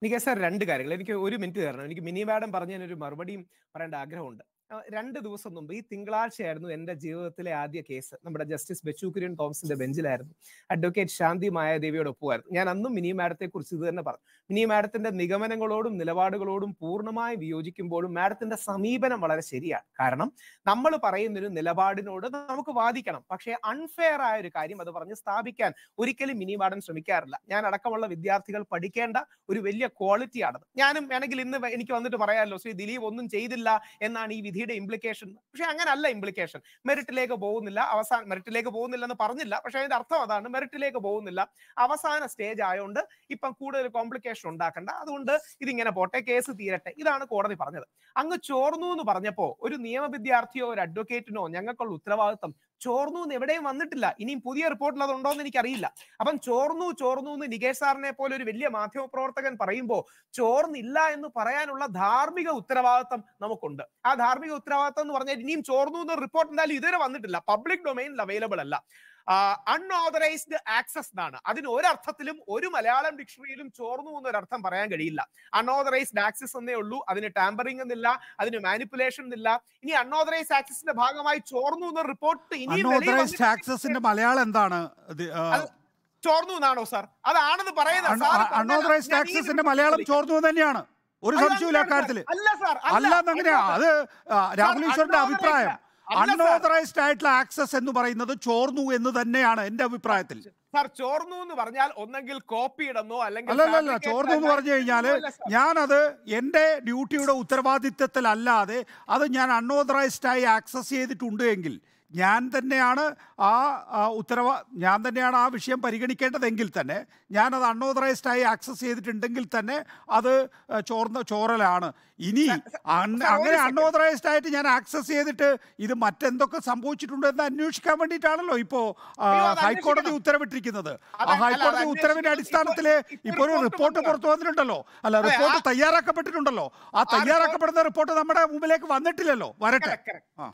എനിക്ക് സാർ രണ്ട് കാര്യങ്ങൾ എനിക്ക് ഒരു മിനിറ്റ് തരണം എനിക്ക് മിനി മാഡം പറഞ്ഞതിനൊരു മറുപടിയും പറയേണ്ട ആഗ്രഹമുണ്ട് രണ്ട് ദിവസം മുമ്പ് ഈ തിങ്കളാഴ്ചയായിരുന്നു എൻ്റെ ജീവിതത്തിലെ ആദ്യ കേസ് നമ്മുടെ ജസ്റ്റിസ് ബെച്ചൂക്കുര്യൻ തോമസിന്റെ ബെഞ്ചിലായിരുന്നു അഡ്വക്കേറ്റ് ശാന്തി മായാദേവിയോട് ഒപ്പുമായിരുന്നു ഞാൻ അന്നും മിനി മാഡത്തെ കുറിച്ച് ഇത് തന്നെ പറഞ്ഞു മിനി മാഡത്തിന്റെ നിഗമനങ്ങളോടും നിലപാടുകളോടും പൂർണ്ണമായി വിയോജിക്കുമ്പോഴും മാഡത്തിന്റെ സമീപനം വളരെ ശരിയാണ് കാരണം നമ്മൾ പറയുന്നൊരു നിലപാടിനോട് നമുക്ക് വാദിക്കണം പക്ഷേ അൺഫെയർ ആയ ഒരു കാര്യം അത് പറഞ്ഞ് സ്ഥാപിക്കാൻ ഒരിക്കലും മിനി മാഡം ശ്രമിക്കാറില്ല ഞാൻ അടക്കമുള്ള വിദ്യാർത്ഥികൾ പഠിക്കേണ്ട ഒരു വലിയ ക്വാളിറ്റിയാണത് ഞാനും വേണമെങ്കിൽ ഇന്ന് എനിക്ക് വന്നിട്ട് പറയാമല്ലോ ശ്രീ ദിലീപ് ഒന്നും ചെയ്തില്ല എന്നാണ് ഈ വിധി വിധിയുടെ ഇംപ്ലിക്കേഷൻ പക്ഷെ അങ്ങനല്ല ഇംപ്ലിക്കേഷൻ മെറിറ്റിലേക്ക് പോകുന്നില്ല അവസാന മെറിറ്റിലേക്ക് പോകുന്നില്ല എന്ന് പറഞ്ഞില്ല പക്ഷെ അതിന്റെ അർത്ഥം അതാണ് മെറിറ്റിലേക്ക് പോകുന്നില്ല അവസാന സ്റ്റേജ് ആയതുകൊണ്ട് ഇപ്പം കൂടുതൽ കോംപ്ലിക്കേഷൻ ഉണ്ടാക്കണ്ട അതുകൊണ്ട് ഇതിങ്ങനെ പോട്ടെ കേസ് തീരട്ടെ ഇതാണ് കോടതി പറഞ്ഞത് അങ്ങ് ചോർന്നു എന്ന് പറഞ്ഞപ്പോൾ ഒരു നിയമ വിദ്യാർത്ഥിയോ ഒരു അഡ്വക്കേറ്റിനോ ഞങ്ങൾക്കുള്ള ഉത്തരവാദിത്വം ചോർന്നു എന്ന് എവിടെയും വന്നിട്ടില്ല ഇനിയും പുതിയ റിപ്പോർട്ടിൽ അത് ഉണ്ടോ എന്ന് എനിക്കറിയില്ല അപ്പം ചോർന്നു ചോർന്നു എന്ന് നികേഷ് സാറിനെ പോലെ ഒരു വലിയ മാധ്യമ പ്രവർത്തകൻ പറയുമ്പോൾ ചോർന്നില്ല എന്ന് പറയാനുള്ള ധാർമ്മിക ഉത്തരവാദിത്തം നമുക്കുണ്ട് ആ ധാർമ്മിക ഉത്തരവാദിത്തം എന്ന് പറഞ്ഞാൽ ഇനിയും ചോർന്നു എന്ന് റിപ്പോർട്ട് എന്തായാലും ഇതുവരെ വന്നിട്ടില്ല പബ്ലിക് ഡൊമൈനിൽ അവൈലബിൾ അല്ല അൺഓതറൈസ്ഡ് ആക്സസ് എന്നാണ് അതിന് ഒരർത്ഥത്തിലും ഒരു മലയാളം ഡിക്ഷണറിയിലും ചോർന്നു എന്നൊരർത്ഥം പറയാൻ കഴിയില്ല അൺഓതറൈസ്ഡ് ആക്സസ് എന്നേ ഉള്ളൂ അതിന് ടാമ്പറിംഗ് എന്നില്ല അതിന് മാനിപ്പുലേഷൻ എന്നില്ല ഇനി അൺഓതറൈസ്ഡ് ആക്സസിന്റെ ഭാഗമായി ചോർന്നു എന്ന റിപ്പോർട്ട് ഇനി ആക്സസിന്റെ മലയാളം എന്താണ് ചോർന്നു എന്നാണോ സാർ അതാണെന്ന് പറയുന്നത് ആക്സസിന്റെ മലയാളം ചോർന്നു തന്നെയാണ് ഒരു സംശയവും അല്ല സാർ അല്ല അത് രാഹുൽ ഈശ്വറിന്റെ അഭിപ്രായം അൺഓതറൈസ്ഡ് ആയിട്ടുള്ള ആക്സസ് എന്ന് പറയുന്നത് ചോർന്നു എന്ന് തന്നെയാണ് എന്റെ അഭിപ്രായത്തിൽ സാർ ചോർന്നു എന്ന് പറഞ്ഞാൽ ഒന്നെങ്കിൽ കോപ്പി ഇടുന്നോ അല്ലെങ്കിൽ അല്ലല്ല ചോർന്നു എന്ന് പറഞ്ഞു കഴിഞ്ഞാൽ ഞാനത് എൻ്റെ ഡ്യൂട്ടിയുടെ ഉത്തരവാദിത്വത്തിലല്ലാതെ അത് ഞാൻ അൺഓതറൈസ്ഡ് ആയി ആക്സസ് ചെയ്തിട്ടുണ്ട് എങ്കിൽ ഞാൻ തന്നെയാണ് ആ ഉത്തരവ ഞാൻ തന്നെയാണ് ആ വിഷയം പരിഗണിക്കേണ്ടതെങ്കിൽ തന്നെ അത് അൺഓതറൈസ്ഡ് ആയി ആക്സസ് ചെയ്തിട്ടുണ്ടെങ്കിൽ തന്നെ അത് ചോർന്ന ചോറലാണ് ഇനി അങ്ങനെ അൺഓതറൈസ്ഡ് ആയിട്ട് ഞാൻ ആക്സസ് ചെയ്തിട്ട് ഇത് മറ്റെന്തൊക്കെ സംഭവിച്ചിട്ടുണ്ട് എന്ന് അന്വേഷിക്കാൻ വേണ്ടിയിട്ടാണല്ലോ ഇപ്പോ ഹൈക്കോടതി ഉത്തരവിട്ടിരിക്കുന്നത് ആ ഹൈക്കോടതി ഉത്തരവിന്റെ അടിസ്ഥാനത്തിൽ ഇപ്പോൾ ഒരു റിപ്പോർട്ട് പുറത്തു വന്നിട്ടുണ്ടല്ലോ അല്ല റിപ്പോർട്ട് തയ്യാറാക്കപ്പെട്ടിട്ടുണ്ടല്ലോ ആ തയ്യാറാക്കപ്പെടുന്ന റിപ്പോർട്ട് നമ്മുടെ മുമ്പിലേക്ക് വന്നിട്ടില്ലല്ലോ വരട്ടെ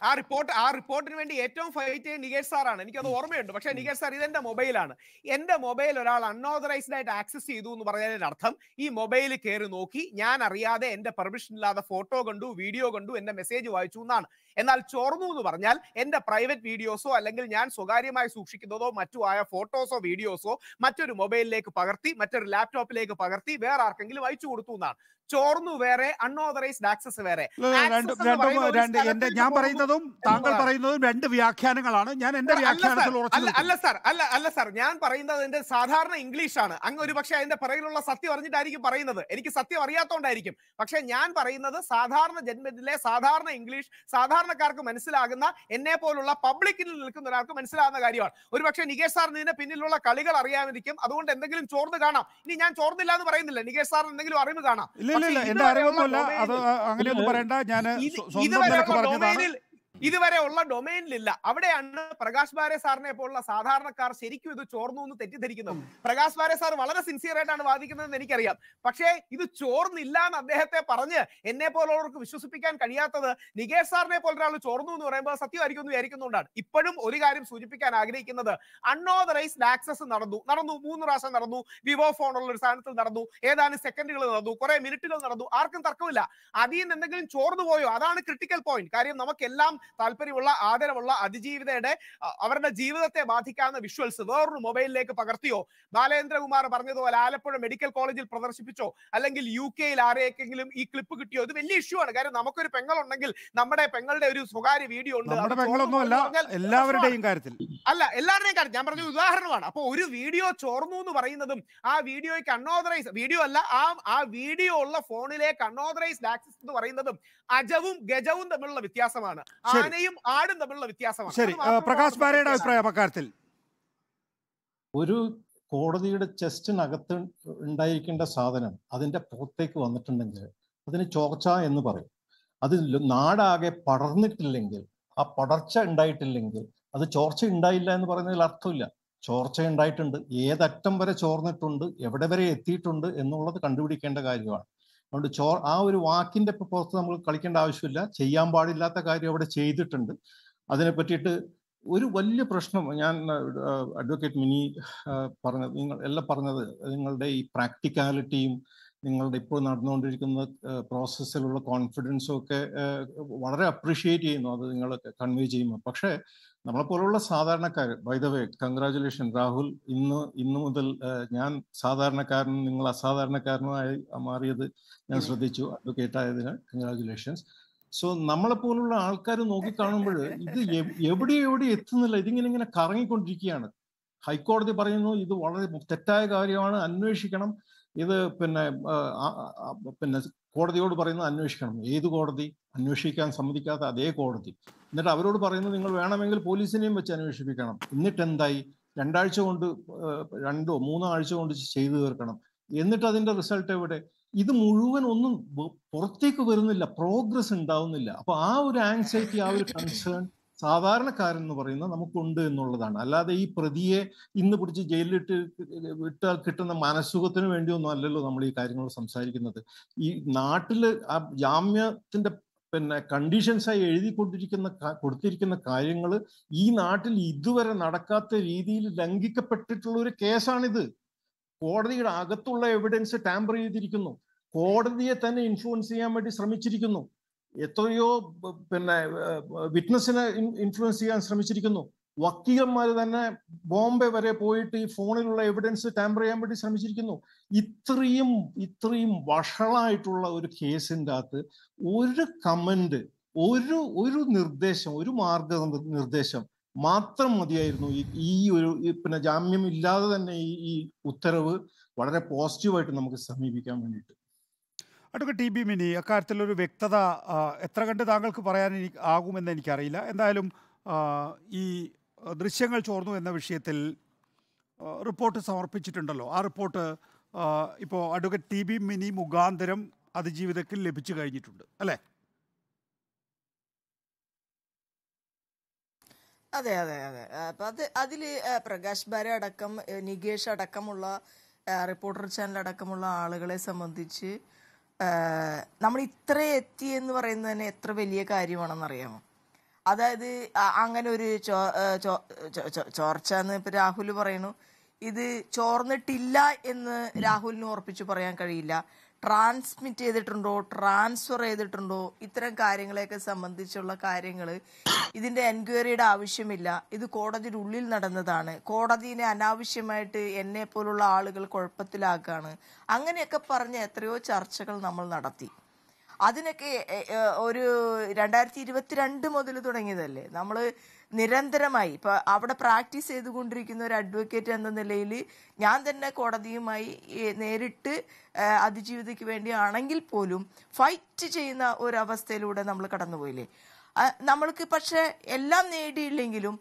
ആ റിപ്പോർട്ട് ആ റിപ്പോർട്ടിന് വേണ്ടി ഏറ്റവും ഫൈറ്റ് ചെയ്യുന്ന നികേഷ് സാറാണ് അത് ഓർമ്മയുണ്ട് പക്ഷെ നികേഷ് സാർ ഇതെന്റെ മൊബൈലാണ് എന്റെ മൊബൈൽ ഒരാൾ അൺഓതറൈസ്ഡ് ആയിട്ട് ആക്സസ് ചെയ്തു എന്ന് പറഞ്ഞതിന്റെ അർത്ഥം ഈ മൊബൈൽ കയറി നോക്കി ഞാൻ അറിയാതെ എന്റെ പെർമിഷൻ ഇല്ലാതെ ഫോട്ടോ കണ്ടു വീഡിയോ കണ്ടു എന്റെ മെസ്സേജ് വായിച്ചു എന്നാണ് എന്നാൽ ചോർന്നു എന്ന് പറഞ്ഞാൽ എൻ്റെ പ്രൈവറ്റ് വീഡിയോസോ അല്ലെങ്കിൽ ഞാൻ സ്വകാര്യമായി സൂക്ഷിക്കുന്നതോ മറ്റോ ആയ ഫോട്ടോസോ വീഡിയോസോ മറ്റൊരു മൊബൈലിലേക്ക് പകർത്തി മറ്റൊരു ലാപ്ടോപ്പിലേക്ക് പകർത്തി വേറെ ആർക്കെങ്കിലും അയച്ചു കൊടുത്തു എന്നാണ് ചോർന്നു വേറെ അൺഓതറൈസ്ഡ് ആക്സസ് വേറെ ഞാൻ പറയുന്നതും താങ്കൾ പറയുന്നതും രണ്ട് വ്യാഖ്യാനങ്ങളാണ് ഞാൻ എന്റെ അല്ല സാർ അല്ല അല്ല സാർ ഞാൻ പറയുന്നത് എന്റെ സാധാരണ ഇംഗ്ലീഷ് ആണ് അങ്ങ് ഒരു പക്ഷെ അതിന്റെ പിറകിലുള്ള സത്യം അറിഞ്ഞിട്ടായിരിക്കും പറയുന്നത് എനിക്ക് സത്യം അറിയാത്തോണ്ടായിരിക്കും പക്ഷെ ഞാൻ പറയുന്നത് സാധാരണ ജന്മത്തിലെ സാധാരണ ഇംഗ്ലീഷ് സാധാരണ സാധാരണക്കാർക്ക് മനസ്സിലാകുന്ന എന്നെ പോലുള്ള പബ്ലിക്കിൽ നിൽക്കുന്ന ഒരാൾക്ക് മനസ്സിലാകുന്ന കാര്യമാണ് ഒരുപക്ഷെ നികേഷ് സാറിന് ഇതിന്റെ പിന്നിലുള്ള കളികൾ അറിയാമായിരിക്കും അതുകൊണ്ട് എന്തെങ്കിലും ചോർന്ന് കാണാം ഇനി ഞാൻ ചോർന്നില്ല എന്ന് പറയുന്നില്ല നികേഷ് സാറിന് എന്തെങ്കിലും അറിവ് കാണാം ഇതുവരെയുള്ള ഡൊമൈനിൽ ഇതുവരെ ഉള്ള ഡൊമൈനിലില്ല അവിടെയാണ് പ്രകാശ് ബാരെ സാറിനെ പോലുള്ള സാധാരണക്കാർ ശരിക്കും ഇത് ചോർന്നു എന്ന് തെറ്റിദ്ധരിക്കുന്നത് പ്രകാശ് ബാരെ സാർ വളരെ സിൻസിയർ ആയിട്ടാണ് വാദിക്കുന്നതെന്ന് എനിക്കറിയാം പക്ഷേ ഇത് ചോർന്നില്ല എന്ന് അദ്ദേഹത്തെ പറഞ്ഞ് എന്നെ പോലുള്ളവർക്ക് വിശ്വസിപ്പിക്കാൻ കഴിയാത്തത് നികേഷ് സാറിനെ പോലെ ഒരാൾ ചോർന്നു എന്ന് പറയുമ്പോൾ സത്യമായിരിക്കും എന്ന് ഇപ്പോഴും ഒരു കാര്യം സൂചിപ്പിക്കാൻ ആഗ്രഹിക്കുന്നത് അൺഓതറൈസ്ഡ് ആക്സസ് നടന്നു നടന്നു മൂന്ന് പ്രാവശ്യം നടന്നു വിവോ ഫോൺ ഉള്ള ഒരു സ്ഥാനത്തിൽ നടന്നു ഏതാനും സെക്കൻഡുകൾ നടന്നു കുറെ മിനിറ്റുകൾ നടന്നു ആർക്കും തർക്കമില്ല അതിൽ നിന്ന് എന്തെങ്കിലും ചോർന്നു പോയോ അതാണ് ക്രിട്ടിക്കൽ പോയിന്റ് കാര്യം നമുക്കെല്ലാം താല്പര്യമുള്ള ആദരവുള്ള അതിജീവിതയുടെ അവരുടെ ജീവിതത്തെ ബാധിക്കാവുന്ന വിഷ്വൽസ് വേറൊരു മൊബൈലിലേക്ക് പകർത്തിയോ ബാലേന്ദ്രകുമാർ പറഞ്ഞതുപോലെ ആലപ്പുഴ മെഡിക്കൽ കോളേജിൽ പ്രദർശിപ്പിച്ചോ അല്ലെങ്കിൽ യു കെയിൽ ആരെയൊക്കെങ്കിലും ഈ ക്ലിപ്പ് കിട്ടിയോ ഇത് വലിയ ഇഷ്യൂ ആണ് കാരണം നമുക്കൊരു പെങ്ങളുണ്ടെങ്കിൽ നമ്മുടെ പെങ്ങളുടെ ഒരു സ്വകാര്യ വീഡിയോ ഉണ്ട് എല്ലാവരുടെയും കാര്യത്തിൽ അല്ല എല്ലാവരുടെയും കാര്യം ഞാൻ പറഞ്ഞ ഉദാഹരണമാണ് അപ്പോൾ ഒരു വീഡിയോ ചോർന്നു എന്ന് പറയുന്നതും ആ വീഡിയോയ്ക്ക് അൺഓതറൈസ് വീഡിയോ അല്ല ആ ആ വീഡിയോ ഉള്ള ഫോണിലേക്ക് അൺഓതറൈസ്ഡ് ആക്സസ് എന്ന് പറയുന്നതും അജവും ഗജവും തമ്മിലുള്ള വ്യത്യാസമാണ് ആനയും ആടും തമ്മിലുള്ള വ്യത്യാസമാണ് ശരി പ്രകാശ് ബാരയുടെ അഭിപ്രായം അക്കാര്യത്തിൽ ഒരു കോടതിയുടെ ചെസ്റ്റിനകത്ത് ഉണ്ടായിരിക്കേണ്ട സാധനം അതിന്റെ പുറത്തേക്ക് വന്നിട്ടുണ്ടെങ്കിൽ അതിന് ചോർച്ച എന്ന് പറയും അത് നാടാകെ പടർന്നിട്ടില്ലെങ്കിൽ ആ പടർച്ച ഉണ്ടായിട്ടില്ലെങ്കിൽ അത് ചോർച്ച ഉണ്ടായില്ല എന്ന് പറയുന്നതിൽ അർത്ഥമില്ല ചോർച്ച ഉണ്ടായിട്ടുണ്ട് ഏതറ്റം വരെ ചോർന്നിട്ടുണ്ട് എവിടെ വരെ എത്തിയിട്ടുണ്ട് എന്നുള്ളത് കണ്ടുപിടിക്കേണ്ട കാര്യമാണ് അതുകൊണ്ട് ചോ ആ ഒരു വാക്കിന്റെ പുറത്ത് നമ്മൾ കളിക്കേണ്ട ആവശ്യമില്ല ചെയ്യാൻ പാടില്ലാത്ത കാര്യം അവിടെ ചെയ്തിട്ടുണ്ട് അതിനെ പറ്റിയിട്ട് ഒരു വലിയ പ്രശ്നം ഞാൻ അഡ്വക്കേറ്റ് മിനി പറഞ്ഞത് നിങ്ങൾ എല്ലാം പറഞ്ഞത് നിങ്ങളുടെ ഈ പ്രാക്ടിക്കാലിറ്റിയും നിങ്ങളുടെ ഇപ്പോൾ നടന്നുകൊണ്ടിരിക്കുന്ന പ്രോസസ്സിലുള്ള കോൺഫിഡൻസും ഒക്കെ വളരെ അപ്രീഷിയേറ്റ് ചെയ്യുന്നു അത് നിങ്ങൾ കൺവേ ചെയ്യുമ്പോൾ പക്ഷേ നമ്മളെപ്പോലുള്ള സാധാരണക്കാർ by the way congratulation Rahul ഇന്ന് ഇന്നു മുതൽ ഞാൻ സാധാരണക്കാരനും നിങ്ങൾ അസാധാരണക്കാരനുമായി മാറിയത് ഞാൻ ശ്രദ്ധിച്ചു അഡ്വക്കേറ്റ് ആയതിന് കൺഗ്രാചുലേഷൻസ് സോ നമ്മളെപ്പോലുള്ള ആൾക്കാർ നോക്കിക്കാണുമ്പോൾ ഇത് എവിടെ എവിടെ എത്തുന്നില്ല ഇതിങ്ങനെ ഇങ്ങനെ കറങ്ങിക്കൊണ്ടിരിക്കുകയാണ് ഹൈക്കോടതി പറയുന്നു ഇത് വളരെ തെറ്റായ കാര്യമാണ് അന്വേഷിക്കണം ഇത് പിന്നെ പിന്നെ കോടതിയോട് പറയുന്നത് അന്വേഷിക്കണം ഏത് കോടതി അന്വേഷിക്കാൻ സമ്മതിക്കാത്ത അതേ കോടതി എന്നിട്ട് അവരോട് പറയുന്നത് നിങ്ങൾ വേണമെങ്കിൽ പോലീസിനെയും വെച്ച് അന്വേഷിപ്പിക്കണം എന്നിട്ട് എന്തായി രണ്ടാഴ്ച കൊണ്ട് രണ്ടോ മൂന്നോ ആഴ്ച കൊണ്ട് ചെയ്തു തീർക്കണം എന്നിട്ട് അതിന്റെ റിസൾട്ട് എവിടെ ഇത് മുഴുവൻ ഒന്നും പുറത്തേക്ക് വരുന്നില്ല പ്രോഗ്രസ് ഉണ്ടാവുന്നില്ല അപ്പൊ ആ ഒരു ആങ്സൈറ്റി ആ ഒരു കൺസേൺ സാധാരണക്കാരൻ എന്ന് പറയുന്നത് നമുക്കുണ്ട് എന്നുള്ളതാണ് അല്ലാതെ ഈ പ്രതിയെ ഇന്ന് പിടിച്ച് ജയിലിലിട്ട് വിട്ടാൽ കിട്ടുന്ന മനസുഖത്തിന് വേണ്ടിയൊന്നും അല്ലല്ലോ നമ്മൾ ഈ കാര്യങ്ങൾ സംസാരിക്കുന്നത് ഈ നാട്ടിൽ ആ ജാമ്യത്തിന്റെ പിന്നെ കണ്ടീഷൻസായി എഴുതി കൊണ്ടിരിക്കുന്ന കൊടുത്തിരിക്കുന്ന കാര്യങ്ങൾ ഈ നാട്ടിൽ ഇതുവരെ നടക്കാത്ത രീതിയിൽ ലംഘിക്കപ്പെട്ടിട്ടുള്ള ഒരു കേസാണിത് കോടതിയുടെ അകത്തുള്ള എവിഡൻസ് ടാമ്പർ ചെയ്തിരിക്കുന്നു കോടതിയെ തന്നെ ഇൻഫ്ലുവൻസ് ചെയ്യാൻ വേണ്ടി ശ്രമിച്ചിരിക്കുന്നു എത്രയോ പിന്നെ വിറ്റ്നസിനെ ഇൻഫ്ലുവൻസ് ചെയ്യാൻ ശ്രമിച്ചിരിക്കുന്നു വക്കീലന്മാർ തന്നെ ബോംബെ വരെ പോയിട്ട് ഈ ഫോണിലുള്ള എവിഡൻസ് ടാമ്പർ ചെയ്യാൻ വേണ്ടി ശ്രമിച്ചിരിക്കുന്നു ഇത്രയും ഇത്രയും വഷളായിട്ടുള്ള ഒരു കേസിൻ്റെ അകത്ത് ഒരു കമന്റ് ഒരു ഒരു നിർദ്ദേശം ഒരു മാർഗ നിർദ്ദേശം മാത്രം മതിയായിരുന്നു ഈ ഒരു പിന്നെ ജാമ്യം ഇല്ലാതെ തന്നെ ഈ ഉത്തരവ് വളരെ പോസിറ്റീവായിട്ട് നമുക്ക് സമീപിക്കാൻ വേണ്ടിയിട്ട് അതൊക്കെ ടി ബി മിനി അക്കാര്യത്തിൽ ഒരു വ്യക്തത എത്ര കണ്ട് താങ്കൾക്ക് പറയാൻ എനിക്ക് ആകുമെന്ന് എനിക്കറിയില്ല എന്തായാലും ഈ ദൃശ്യങ്ങൾ ചോർന്നു എന്ന വിഷയത്തിൽ റിപ്പോർട്ട് സമർപ്പിച്ചിട്ടുണ്ടല്ലോ ആ റിപ്പോർട്ട് ഇപ്പോൾ അഡ്വക്കേറ്റ് ടി ബി മിനി മുഖാന്തരം അതിജീവിതത്തിൽ ലഭിച്ചു കഴിഞ്ഞിട്ടുണ്ട് അല്ലേ അതെ അതെ അതെ അപ്പൊ അത് അതില് പ്രകാശ് ഭാര അടക്കം നികേഷ് അടക്കമുള്ള റിപ്പോർട്ടർ ചാനൽ അടക്കമുള്ള ആളുകളെ സംബന്ധിച്ച് നമ്മൾ ഇത്ര എത്തി എന്ന് പറയുന്നത് തന്നെ എത്ര വലിയ കാര്യമാണെന്ന് അറിയാമോ അതായത് അങ്ങനെ ഒരു ചോർച്ച എന്ന് ഇപ്പൊ രാഹുൽ പറയുന്നു ഇത് ചോർന്നിട്ടില്ല എന്ന് രാഹുലിന് ഉറപ്പിച്ചു പറയാൻ കഴിയില്ല ട്രാൻസ്മിറ്റ് ചെയ്തിട്ടുണ്ടോ ട്രാൻസ്ഫർ ചെയ്തിട്ടുണ്ടോ ഇത്തരം കാര്യങ്ങളെയൊക്കെ സംബന്ധിച്ചുള്ള കാര്യങ്ങൾ ഇതിന്റെ എൻക്വയറിയുടെ ആവശ്യമില്ല ഇത് കോടതിയുടെ ഉള്ളിൽ നടന്നതാണ് കോടതിനെ അനാവശ്യമായിട്ട് എന്നെ പോലുള്ള ആളുകൾ കുഴപ്പത്തിലാക്കുകയാണ് അങ്ങനെയൊക്കെ പറഞ്ഞ് എത്രയോ ചർച്ചകൾ നമ്മൾ നടത്തി അതിനൊക്കെ ഒരു രണ്ടായിരത്തി ഇരുപത്തിരണ്ട് മുതൽ തുടങ്ങിയതല്ലേ നമ്മൾ നിരന്തരമായി ഇപ്പൊ അവിടെ പ്രാക്ടീസ് ചെയ്തുകൊണ്ടിരിക്കുന്ന ഒരു അഡ്വക്കേറ്റ് എന്ന നിലയിൽ ഞാൻ തന്നെ കോടതിയുമായി നേരിട്ട് അതിജീവിതയ്ക്ക് വേണ്ടിയാണെങ്കിൽ പോലും ഫൈറ്റ് ചെയ്യുന്ന ഒരു അവസ്ഥയിലൂടെ നമ്മൾ കടന്നുപോയില്ലേ നമ്മൾക്ക് പക്ഷെ എല്ലാം നേടിയില്ലെങ്കിലും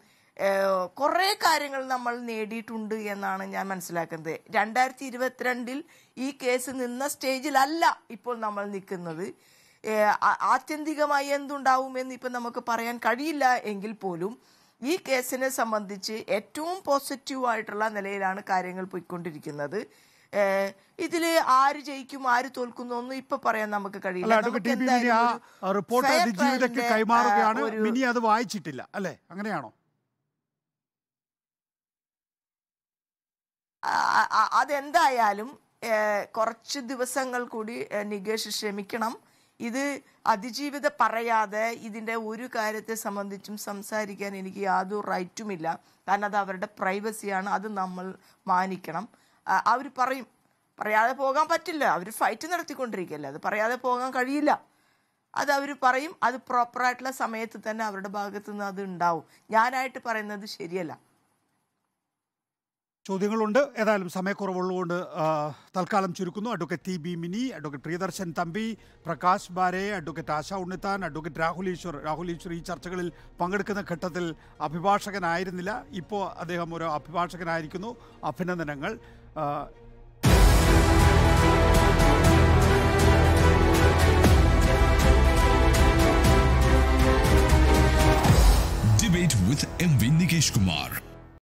കുറേ കാര്യങ്ങൾ നമ്മൾ നേടിയിട്ടുണ്ട് എന്നാണ് ഞാൻ മനസ്സിലാക്കുന്നത് രണ്ടായിരത്തി ഇരുപത്തിരണ്ടിൽ ഈ കേസ് നിന്ന സ്റ്റേജിലല്ല ഇപ്പോൾ നമ്മൾ നിൽക്കുന്നത് ആത്യന്തികമായി എന്തുണ്ടാവും എന്ന് ഇപ്പം നമുക്ക് പറയാൻ കഴിയില്ല എങ്കിൽ പോലും ഈ കേസിനെ സംബന്ധിച്ച് ഏറ്റവും പോസിറ്റീവായിട്ടുള്ള നിലയിലാണ് കാര്യങ്ങൾ പോയിക്കൊണ്ടിരിക്കുന്നത് ഇതിൽ ആര് ജയിക്കും ആര് തോൽക്കുന്നു ഒന്നും ഇപ്പൊ പറയാൻ നമുക്ക് കഴിയില്ല റിപ്പോർട്ട് കൈമാറുകയാണ് അത് വായിച്ചിട്ടില്ല അല്ലെ അങ്ങനെയാണോ അതെന്തായാലും കുറച്ച് ദിവസങ്ങൾ കൂടി നികേഷ് ശ്രമിക്കണം ഇത് അതിജീവിത പറയാതെ ഇതിൻ്റെ ഒരു കാര്യത്തെ സംബന്ധിച്ചും സംസാരിക്കാൻ എനിക്ക് യാതൊരു റൈറ്റുമില്ല കാരണം അത് അവരുടെ പ്രൈവസിയാണ് അത് നമ്മൾ മാനിക്കണം അവർ പറയും പറയാതെ പോകാൻ പറ്റില്ല അവർ ഫൈറ്റ് നടത്തിക്കൊണ്ടിരിക്കുകയല്ലേ അത് പറയാതെ പോകാൻ കഴിയില്ല അത് അവർ പറയും അത് പ്രോപ്പറായിട്ടുള്ള സമയത്ത് തന്നെ അവരുടെ ഭാഗത്തു നിന്ന് അത് ഉണ്ടാവും ഞാനായിട്ട് പറയുന്നത് ശരിയല്ല ചോദ്യങ്ങളുണ്ട് ഏതായാലും സമയക്കുറവുള്ളതുകൊണ്ട് തൽക്കാലം ചുരുക്കുന്നു advocate T B Mini advocate Priyadarshan Thampi Prakash Bare advocate Asha Unnithan advocate Rahul Easwar Rahul Easwar ഈ ചർച്ചകളിൽ പങ്കെടുക്കുന്ന ഘട്ടത്തിൽ അഭിഭാഷകനായിരുന്നില്ല ഇപ്പോൾ അദ്ദേഹം ഒരു അഭിഭാഷകനായിരിക്കുന്നു അഭിനന്ദനങ്ങൾ Debate with MV Nikesh Kumar